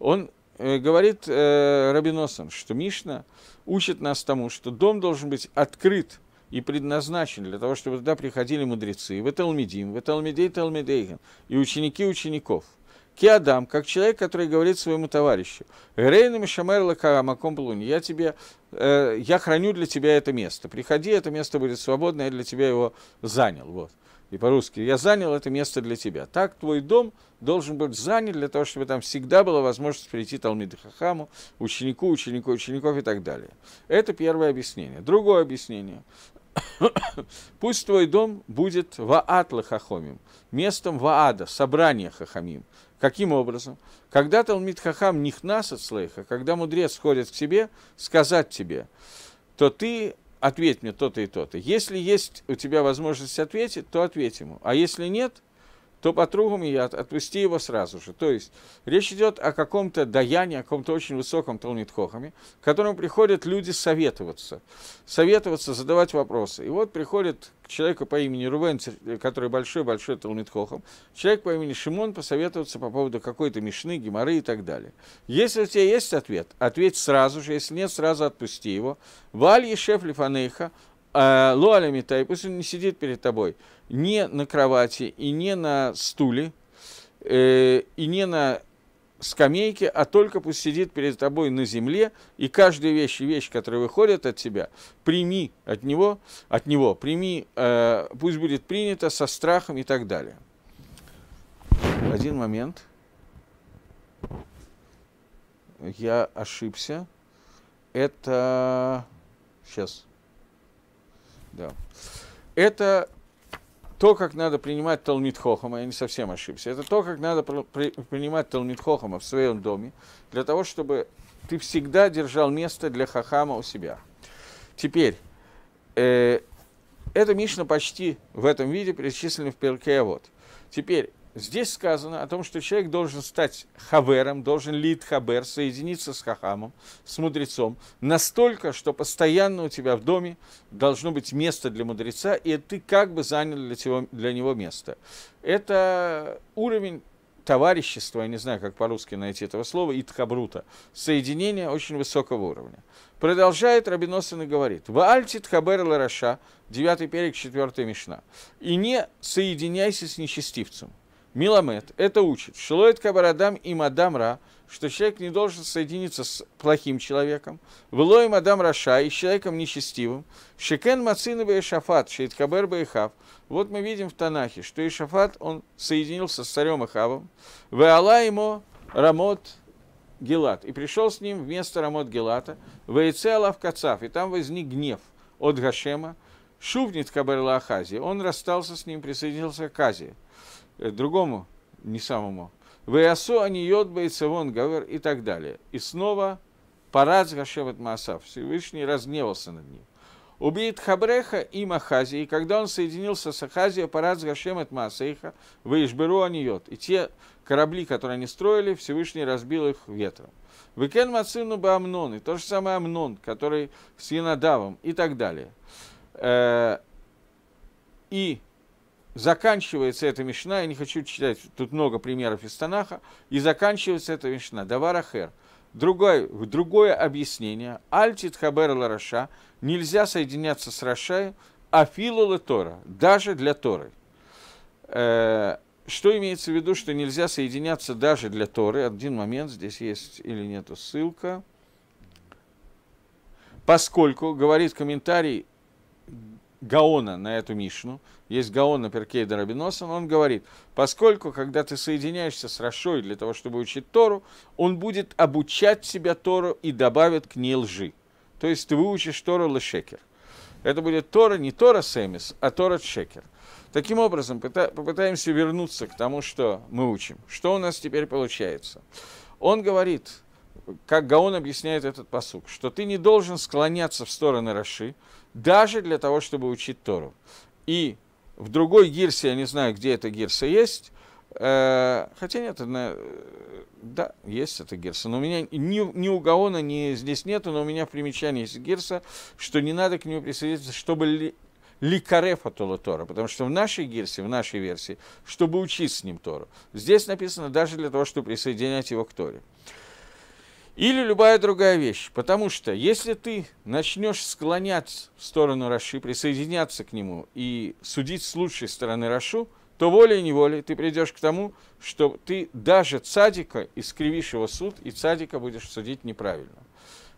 Он э, говорит э, Рабиносан, что Мишна учит нас тому, что дом должен быть открыт и предназначен для того, чтобы туда приходили мудрецы, в Талмидим, в Талмидей Талмидейген, и ученики учеников – Киадам, как человек, который говорит своему товарищу, Рейна Мишамерла Карамаком Плуни, я тебе, э, я храню для тебя это место. Приходи, это место будет свободно, я для тебя его занял. Вот. И по-русски, я занял это место для тебя. Так твой дом должен быть занят для того, чтобы там всегда была возможность прийти Талмиду Хахаму, ученику, ученику, учеников и так далее. Это первое объяснение. Другое объяснение. Пусть твой дом будет Ваат хахомим, местом Ваада, собрание Хахамим, Каким образом? Когда Талмит Хахам нихнас от слейха, когда мудрец сходит к себе, сказать тебе, то ты ответь мне то-то и то-то. Если есть у тебя возможность ответить, то ответь ему. А если нет, то по другому я отпусти его сразу же. То есть речь идет о каком-то даянии, о каком-то очень высоком Талмитхохаме, к которому приходят люди советоваться, советоваться, задавать вопросы. И вот приходит к человеку по имени Рувен, э, который большой-большой Талмитхохам, человек по имени Шимон посоветоваться по поводу какой-то мешны, геморы и так далее. Если у тебя есть ответ, ответь сразу же, если нет, сразу отпусти его. Валь Ешеф Лифанейха, Э, Луаля Митай, пусть он не сидит перед тобой не на кровати и не на стуле, э, и не на скамейке, а только пусть сидит перед тобой на земле, и каждая вещь и вещь, которая выходит от тебя, прими от него, от него, прими, э, пусть будет принято со страхом и так далее. Один момент. Я ошибся. Это сейчас. Да. Это то, как надо принимать Талмит Хохама, я не совсем ошибся, это то, как надо при, принимать Талмит Хохама в своем доме, для того, чтобы ты всегда держал место для Хахама у себя. Теперь, э, эта Мишна почти в этом виде перечислена в Перкея а вот. Теперь, Здесь сказано о том, что человек должен стать хавером, должен лид хавер, соединиться с хахамом, с мудрецом, настолько, что постоянно у тебя в доме должно быть место для мудреца, и ты как бы занял для, тебя, для него место. Это уровень товарищества, я не знаю, как по-русски найти этого слова, и тхабрута, соединение очень высокого уровня. Продолжает Рабиносин и говорит, "В «Ваальти тхабер лараша», 9 перек, 4 мешна, «И не соединяйся с нечестивцем». Миламет – это учит. Шилоид кабарадам и мадам ра, что человек не должен соединиться с плохим человеком. Влой и мадам раша, и с человеком нечестивым. Шекен мацина шафат, шейткабер хав. Вот мы видим в Танахе, что и Шафат он соединился с царем Ихавом. Веала ему рамот Гелат. И пришел с ним вместо Рамот Гелата, Вейце Алав Кацав, и там возник гнев от Гашема, Шувнит Каберла Ахази, он расстался с ним, присоединился к Азии. Э, другому, не самому. Веясу они а йод вон гавер и так далее. И снова парад Гашевет Маасав. Всевышний разгневался над ним. Убит Хабреха и Махази, и когда он соединился с Ахазией, парад Гашем от Маасейха, Вейшберу а йод. И те корабли, которые они строили, Всевышний разбил их ветром. Викен Мацину бы Амнон и то же самое Амнон, который с Янадавом и так далее. Э, и заканчивается эта мишна, я не хочу читать, тут много примеров из Танаха, и заканчивается эта мишна, Даварахер. Другое, другое объяснение, Альтит Хабер Лараша, нельзя соединяться с Рашаем, а Филула Тора, даже для Торы. Э, что имеется в виду, что нельзя соединяться даже для Торы? Один момент, здесь есть или нету ссылка. Поскольку, говорит комментарий Гаона на эту Мишну – есть Гаон, например, Кейда Рабиносан, он говорит, поскольку, когда ты соединяешься с Рашой для того, чтобы учить Тору, он будет обучать себя Тору и добавит к ней лжи. То есть ты выучишь Тору Лешекер. Это будет Тора, не Тора Семис, а Тора Шекер. Таким образом, попытаемся вернуться к тому, что мы учим. Что у нас теперь получается? Он говорит, как Гаон объясняет этот посук, что ты не должен склоняться в стороны Раши, даже для того, чтобы учить Тору. И в другой гирсе, я не знаю, где эта гирса есть, э, хотя нет, она, э, да, есть эта гирса, но у меня ни, ни у Гаона ни, здесь нету, но у меня в примечании есть гирса, что не надо к нему присоединиться, чтобы ли, ликарефа Тола Тора, потому что в нашей гирсе, в нашей версии, чтобы учить с ним Тору. Здесь написано даже для того, чтобы присоединять его к Торе. Или любая другая вещь. Потому что если ты начнешь склонять в сторону Раши, присоединяться к нему и судить с лучшей стороны Рашу, то волей-неволей ты придешь к тому, что ты даже цадика искривишь его суд, и цадика будешь судить неправильно.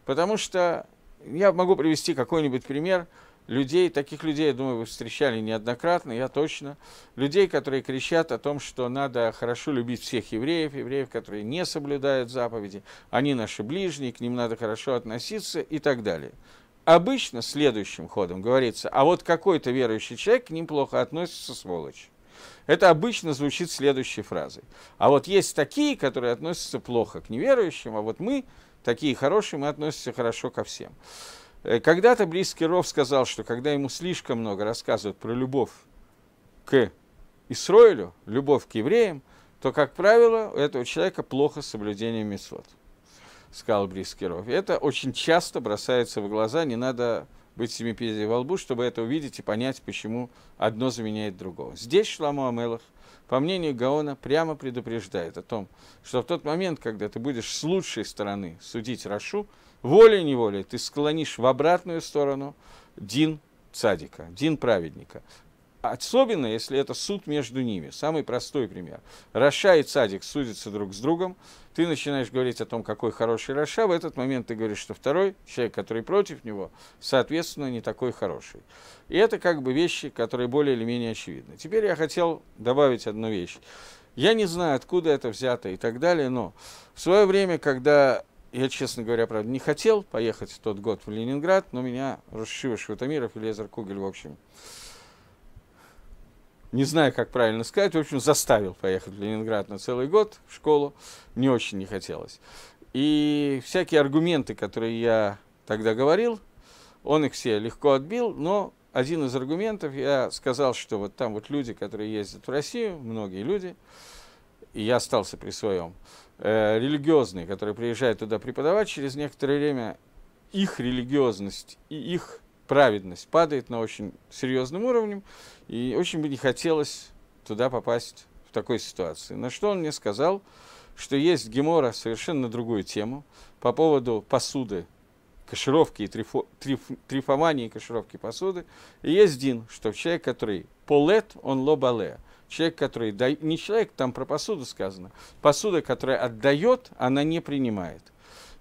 Потому что я могу привести какой-нибудь пример людей, таких людей, я думаю, вы встречали неоднократно, я точно, людей, которые кричат о том, что надо хорошо любить всех евреев, евреев, которые не соблюдают заповеди, они наши ближние, к ним надо хорошо относиться и так далее. Обычно следующим ходом говорится, а вот какой-то верующий человек к ним плохо относится, сволочь. Это обычно звучит следующей фразой. А вот есть такие, которые относятся плохо к неверующим, а вот мы, такие хорошие, мы относимся хорошо ко всем. Э, когда-то близкий Ров сказал, что когда ему слишком много рассказывают про любовь к Исроилю, любовь к евреям, то, как правило, у этого человека плохо соблюдение месот, сказал близкий Ров. И это очень часто бросается в глаза, не надо быть семипедией во лбу, чтобы это увидеть и понять, почему одно заменяет другого. Здесь Шламу Амелах, по мнению Гаона, прямо предупреждает о том, что в тот момент, когда ты будешь с лучшей стороны судить Рашу, волей-неволей ты склонишь в обратную сторону Дин Цадика, Дин Праведника. Особенно, если это суд между ними. Самый простой пример. Раша и Цадик судятся друг с другом. Ты начинаешь говорить о том, какой хороший Раша. В этот момент ты говоришь, что второй человек, который против него, соответственно, не такой хороший. И это как бы вещи, которые более или менее очевидны. Теперь я хотел добавить одну вещь. Я не знаю, откуда это взято и так далее, но в свое время, когда я, честно говоря, правда, не хотел поехать в тот год в Ленинград, но меня Рушива Шватамиров и Лезер Кугель, в общем, не знаю, как правильно сказать, в общем, заставил поехать в Ленинград на целый год в школу. Мне очень не хотелось. И всякие аргументы, которые я тогда говорил, он их все легко отбил, но один из аргументов я сказал, что вот там вот люди, которые ездят в Россию, многие люди, и я остался при своем, э, религиозные, которые приезжают туда преподавать, через некоторое время их религиозность и их праведность падает на очень серьезном уровне, и очень бы не хотелось туда попасть в такой ситуации. На что он мне сказал, что есть Гемора совершенно другую тему по поводу посуды, кашировки и трифо, триф, трифомании кашировки посуды. И есть Дин, что человек, который полет, он лобале. Человек, который да, не человек, там про посуду сказано. Посуда, которая отдает, она не принимает.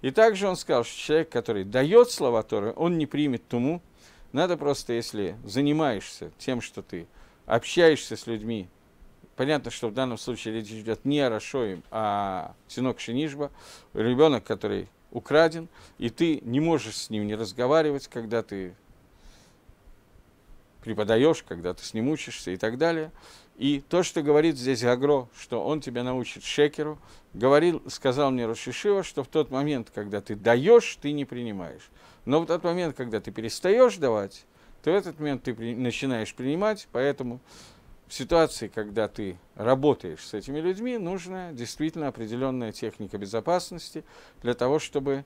И также он сказал, что человек, который дает слова Торы, он не примет тому. Надо просто, если занимаешься тем, что ты общаешься с людьми, понятно, что в данном случае речь идет не о Рашоим, а сынок Шинишба, ребенок, который украден, и ты не можешь с ним не разговаривать, когда ты преподаешь, когда ты с ним учишься и так далее. И то, что говорит здесь Гагро, что он тебя научит шекеру, говорил, сказал мне Рошишива, что в тот момент, когда ты даешь, ты не принимаешь. Но в тот момент, когда ты перестаешь давать, то в этот момент ты при, начинаешь принимать, поэтому в ситуации, когда ты работаешь с этими людьми, нужна действительно определенная техника безопасности для того, чтобы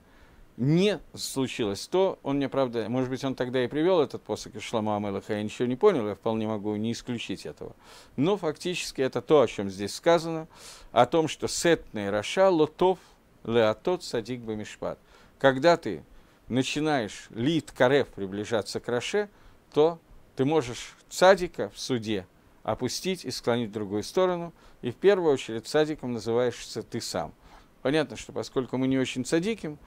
не случилось то, он мне, правда, может быть, он тогда и привел этот посох из Шлама Амелаха, я ничего не понял, я вполне могу не исключить этого. Но фактически это то, о чем здесь сказано, о том, что сетный раша лотов леатот садик бамишпат. Когда ты начинаешь лит карев приближаться к раше, то ты можешь цадика в суде опустить и склонить в другую сторону, и в первую очередь цадиком называешься ты сам. Понятно, что поскольку мы не очень цадиким,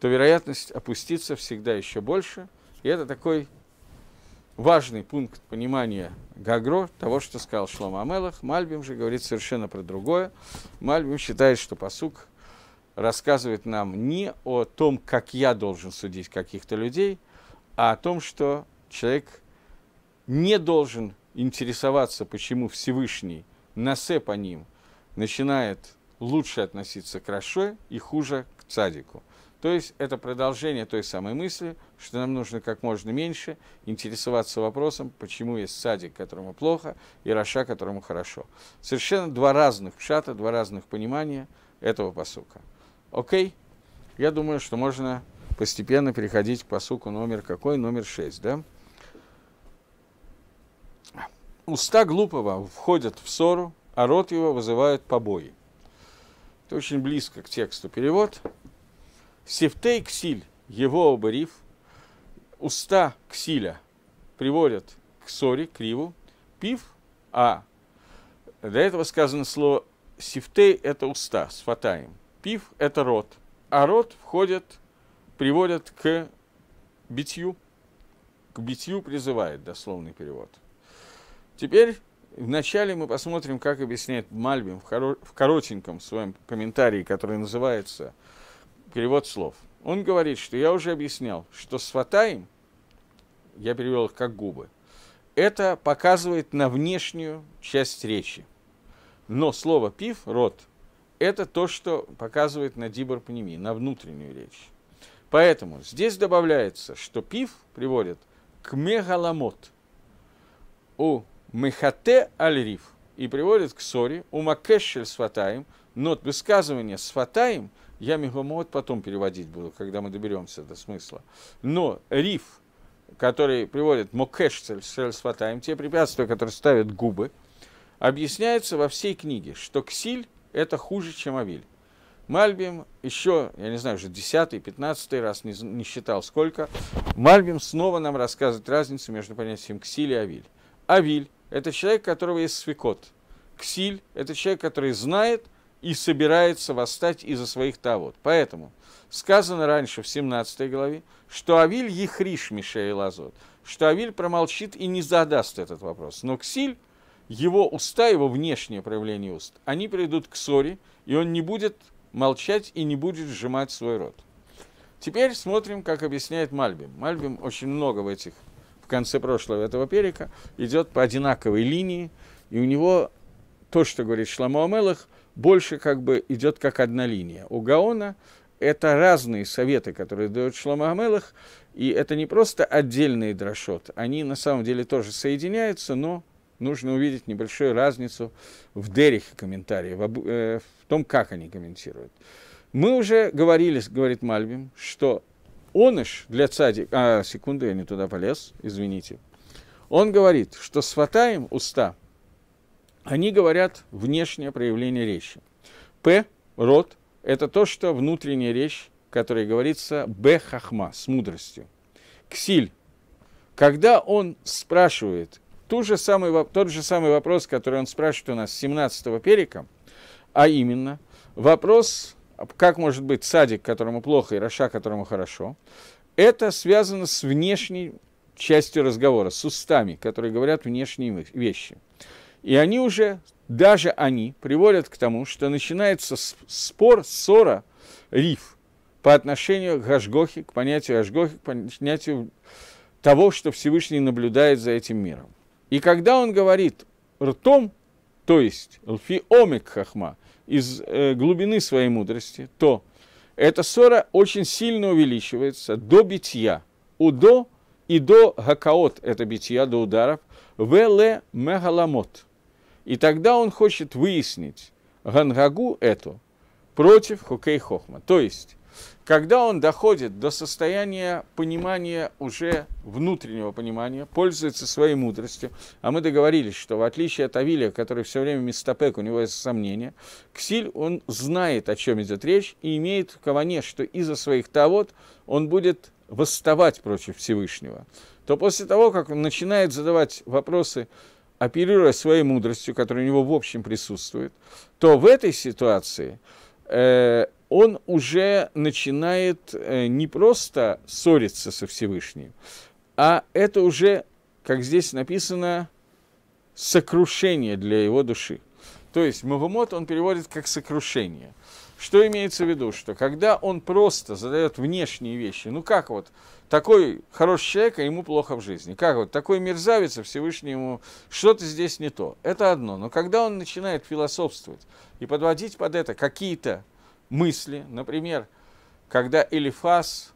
то вероятность опуститься всегда еще больше. И это такой важный пункт понимания Гагро, того, что сказал Шлома Амелах. Мальбим же говорит совершенно про другое. Мальбим считает, что посук рассказывает нам не о том, как я должен судить каких-то людей, а о том, что человек не должен интересоваться, почему Всевышний на по ним начинает лучше относиться к Раше и хуже к цадику. То есть это продолжение той самой мысли, что нам нужно как можно меньше интересоваться вопросом, почему есть садик, которому плохо, и Раша, которому хорошо. Совершенно два разных пшата, два разных понимания этого посука. Окей? Я думаю, что можно постепенно переходить к посуку номер какой? Номер шесть, да? Уста глупого входят в ссору, а рот его вызывают побои. Это очень близко к тексту перевод – Севтей Ксиль, его оборив, уста Ксиля приводят к ссоре, криву, пив, а до этого сказано слово сифтей – это уста, с фатаем, пив – это рот, а рот входит, приводит к битью, к битью призывает, дословный перевод. Теперь Вначале мы посмотрим, как объясняет Мальбим в коротеньком своем комментарии, который называется перевод слов. Он говорит, что я уже объяснял, что сватаем, я перевел их как губы, это показывает на внешнюю часть речи. Но слово пив, рот, это то, что показывает на диборпнеми, на внутреннюю речь. Поэтому здесь добавляется, что пив приводит к мегаламот, у мехате альриф и приводит к ссоре, у макешель сватаем, но высказывание сватаем – я мегамот потом переводить буду, когда мы доберемся до смысла. Но риф, который приводит мокеш сельсфатаем, те препятствия, которые ставят губы, объясняется во всей книге, что ксиль – это хуже, чем авиль. Мальбим еще, я не знаю, уже 10 пятнадцатый раз, не, не считал сколько, Мальбим снова нам рассказывает разницу между понятием ксиль и авиль. Авиль – это человек, у которого есть свекот. Ксиль – это человек, который знает – и собирается восстать из-за своих тавод. Поэтому сказано раньше в 17 главе, что Авиль ехриш Мишей Лазот, что Авиль промолчит и не задаст этот вопрос. Но Ксиль, его уста, его внешнее проявление уст, они придут к ссоре, и он не будет молчать и не будет сжимать свой рот. Теперь смотрим, как объясняет Мальбим. Мальбим очень много в этих, в конце прошлого этого перика, идет по одинаковой линии, и у него то, что говорит Шламу Амелах – больше как бы идет как одна линия. У Гаона это разные советы, которые дает Шлома Амелах, и это не просто отдельные дрошот, они на самом деле тоже соединяются, но нужно увидеть небольшую разницу в дерихе комментарии, в, об, э, в том, как они комментируют. Мы уже говорили, говорит Мальвим, что оныш для цади. А, секунду, я не туда полез, извините. Он говорит, что сватаем уста – они говорят внешнее проявление речи. П, рот, это то, что внутренняя речь, которая говорится б хахма, с мудростью. Ксиль, когда он спрашивает ту же самый, тот же самый вопрос, который он спрашивает у нас с 17-го перика, а именно вопрос, как может быть садик, которому плохо, и раша, которому хорошо, это связано с внешней частью разговора, с устами, которые говорят внешние вещи. И они уже, даже они, приводят к тому, что начинается спор, ссора, риф по отношению к Гашгохе, к понятию Гашгохи, к понятию того, что Всевышний наблюдает за этим миром. И когда он говорит ртом, то есть лфи омик хахма, из э, глубины своей мудрости, то эта ссора очень сильно увеличивается до битья, удо и до гакаот, это битья до ударов, веле мегаламот – и тогда он хочет выяснить Гангагу эту против Хукей Хохма. То есть, когда он доходит до состояния понимания уже внутреннего понимания, пользуется своей мудростью, а мы договорились, что в отличие от Авилия, который все время мистопек, у него есть сомнения, Ксиль, он знает, о чем идет речь, и имеет в каване, что из-за своих тавод он будет восставать против Всевышнего, то после того, как он начинает задавать вопросы оперируя своей мудростью, которая у него в общем присутствует, то в этой ситуации э, он уже начинает э, не просто ссориться со Всевышним, а это уже, как здесь написано, сокрушение для его души. То есть Магумот он переводит как сокрушение. Что имеется в виду? Что когда он просто задает внешние вещи, ну как вот, такой хороший человек, а ему плохо в жизни. Как вот, такой мерзавец, а Всевышний ему что-то здесь не то. Это одно. Но когда он начинает философствовать и подводить под это какие-то мысли, например, когда Элифас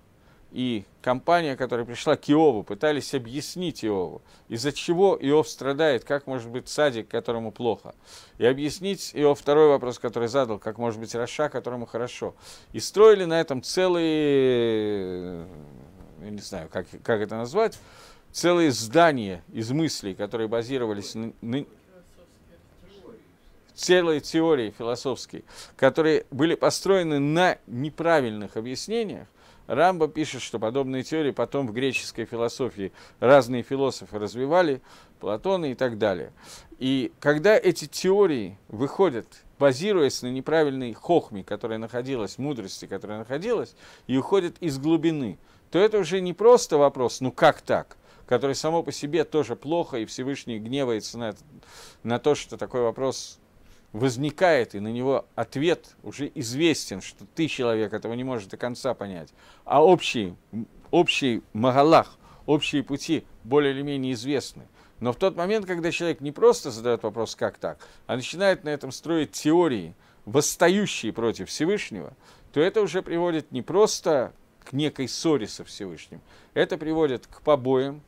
и компания, которая пришла к Иову, пытались объяснить Иову, из-за чего Иов страдает, как может быть садик, которому плохо. И объяснить Иов второй вопрос, который задал, как может быть Раша, которому хорошо. И строили на этом целые, я не знаю, как, как это назвать, целые здания из мыслей, которые базировались на, на целые теории философские, которые были построены на неправильных объяснениях, Рамба пишет, что подобные теории потом в греческой философии разные философы развивали, Платона и так далее. И когда эти теории выходят, базируясь на неправильной хохме, которая находилась, мудрости, которая находилась, и уходят из глубины, то это уже не просто вопрос, ну как так, который само по себе тоже плохо, и Всевышний гневается на, на то, что такой вопрос возникает, и на него ответ уже известен, что ты, человек, этого не можешь до конца понять. А общий, общий магалах, общие пути более или менее известны. Но в тот момент, когда человек не просто задает вопрос «как так», а начинает на этом строить теории, восстающие против Всевышнего, то это уже приводит не просто к некой ссоре со Всевышним, это приводит к побоям,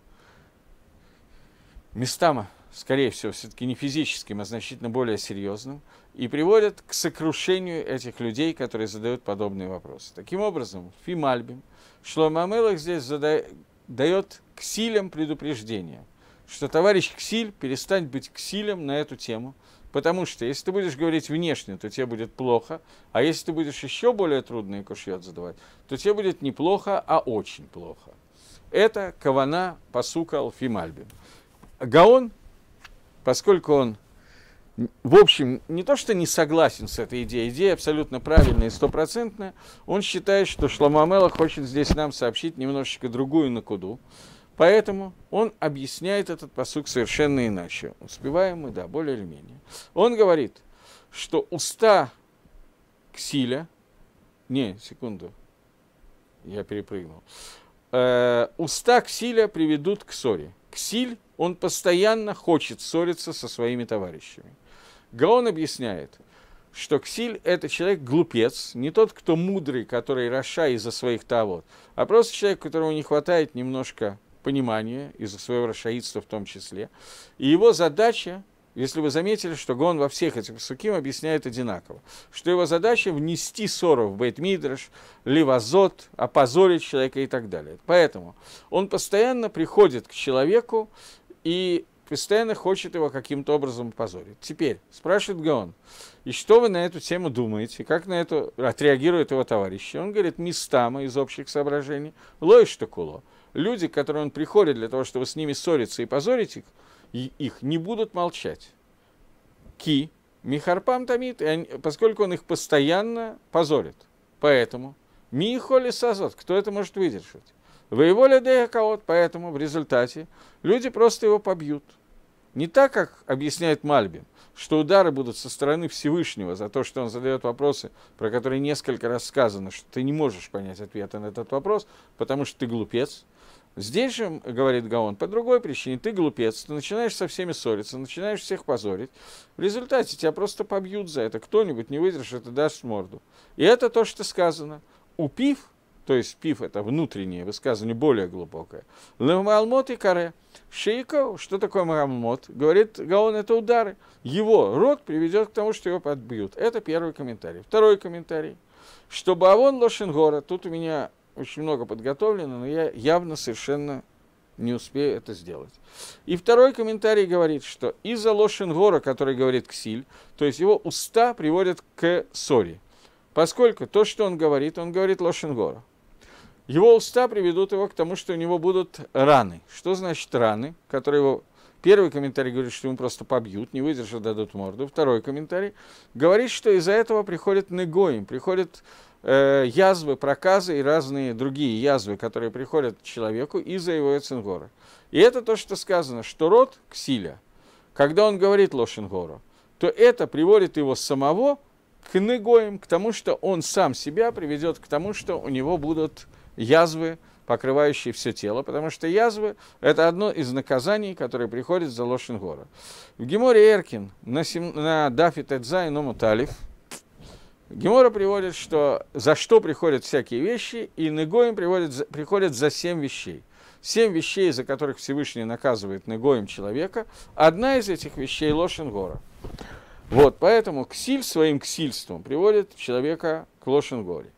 местам скорее всего, все-таки не физическим, а значительно более серьезным, и приводят к сокрушению этих людей, которые задают подобные вопросы. Таким образом, Фимальбим, Шлома Амелах здесь задает, дает ксилям предупреждение, что товарищ ксиль, перестань быть ксилем на эту тему, потому что если ты будешь говорить внешне, то тебе будет плохо, а если ты будешь еще более трудные кушьет задавать, то тебе будет не плохо, а очень плохо. Это кавана пасука алфимальбим. Гаон поскольку он, в общем, не то что не согласен с этой идеей, идея абсолютно правильная и стопроцентная, он считает, что Шламамела хочет здесь нам сообщить немножечко другую накуду. Поэтому он объясняет этот посук совершенно иначе. Успеваем мы, да, более или менее. Он говорит, что уста Ксиля, не, секунду, я перепрыгнул, э, уста Ксиля приведут к ссоре. Ксиль, он постоянно хочет ссориться со своими товарищами. Гаон объясняет, что Ксиль – это человек глупец, не тот, кто мудрый, который Раша из-за своих тавод, а просто человек, которому не хватает немножко понимания из-за своего рашаидства в том числе. И его задача если вы заметили, что Гон во всех этих суким объясняет одинаково, что его задача внести ссору в Бейтмидраш, Ливазот, опозорить человека и так далее. Поэтому он постоянно приходит к человеку и постоянно хочет его каким-то образом позорить. Теперь спрашивает Гон: и что вы на эту тему думаете, как на это отреагируют его товарищи? Он говорит, мистама из общих соображений, лоиш куло. Люди, к которым он приходит для того, чтобы с ними ссориться и позорить их, их не будут молчать. Ки, Михарпам Тамит, поскольку он их постоянно позорит. Поэтому Михоли Сазот, кто это может выдержать? Воеволя Дехакаот, поэтому в результате люди просто его побьют. Не так, как объясняет Мальбин, что удары будут со стороны Всевышнего за то, что он задает вопросы, про которые несколько раз сказано, что ты не можешь понять ответа на этот вопрос, потому что ты глупец, Здесь же, говорит Гаон, по другой причине, ты глупец, ты начинаешь со всеми ссориться, начинаешь всех позорить. В результате тебя просто побьют за это, кто-нибудь не выдержит и даст морду. И это то, что сказано. Упив, то есть пив – это внутреннее высказывание, более глубокое. Лемалмот и каре. Шейко, что такое Маммот? Говорит Гаон, это удары. Его рот приведет к тому, что его подбьют. Это первый комментарий. Второй комментарий. Что Баавон Лошенгора, тут у меня очень много подготовлено, но я явно совершенно не успею это сделать. И второй комментарий говорит, что из-за Лошенгора, который говорит Ксиль, то есть его уста приводят к ссоре. Поскольку то, что он говорит, он говорит Лошенгора. Его уста приведут его к тому, что у него будут раны. Что значит раны, которые его... Первый комментарий говорит, что ему просто побьют, не выдержат, дадут морду. Второй комментарий говорит, что из-за этого приходит негоим, приходит Э, язвы, проказы и разные другие язвы, которые приходят к человеку из-за его эцингора. И это то, что сказано, что род ксиля, когда он говорит лошингору, то это приводит его самого к негоям, к тому, что он сам себя приведет к тому, что у него будут язвы, покрывающие все тело, потому что язвы – это одно из наказаний, которое приходит за Лошингора. В Геморе Эркин на, сем... на Дафи Тедзай Номуталиф – Гемора приводит, что за что приходят всякие вещи, и Негоим приводит, приходят за семь вещей. Семь вещей, за которых Всевышний наказывает Негоим человека, одна из этих вещей – Лошенгора. Вот, поэтому ксиль своим ксильством приводит человека к Лошенгоре.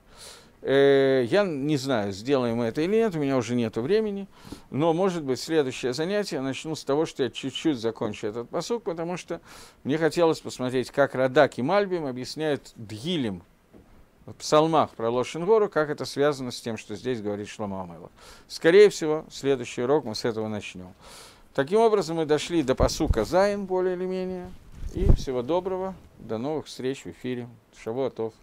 Э, я не знаю, сделаем мы это или нет, у меня уже нет времени, но, может быть, следующее занятие я начну с того, что я чуть-чуть закончу этот посук, потому что мне хотелось посмотреть, как Радак и Мальбим объясняют Дгилем в псалмах про Лошенгору, как это связано с тем, что здесь говорит Шлома Амела. Скорее всего, следующий урок мы с этого начнем. Таким образом, мы дошли до посука Зайн, более или менее. И всего доброго, до новых встреч в эфире. Шавуатов.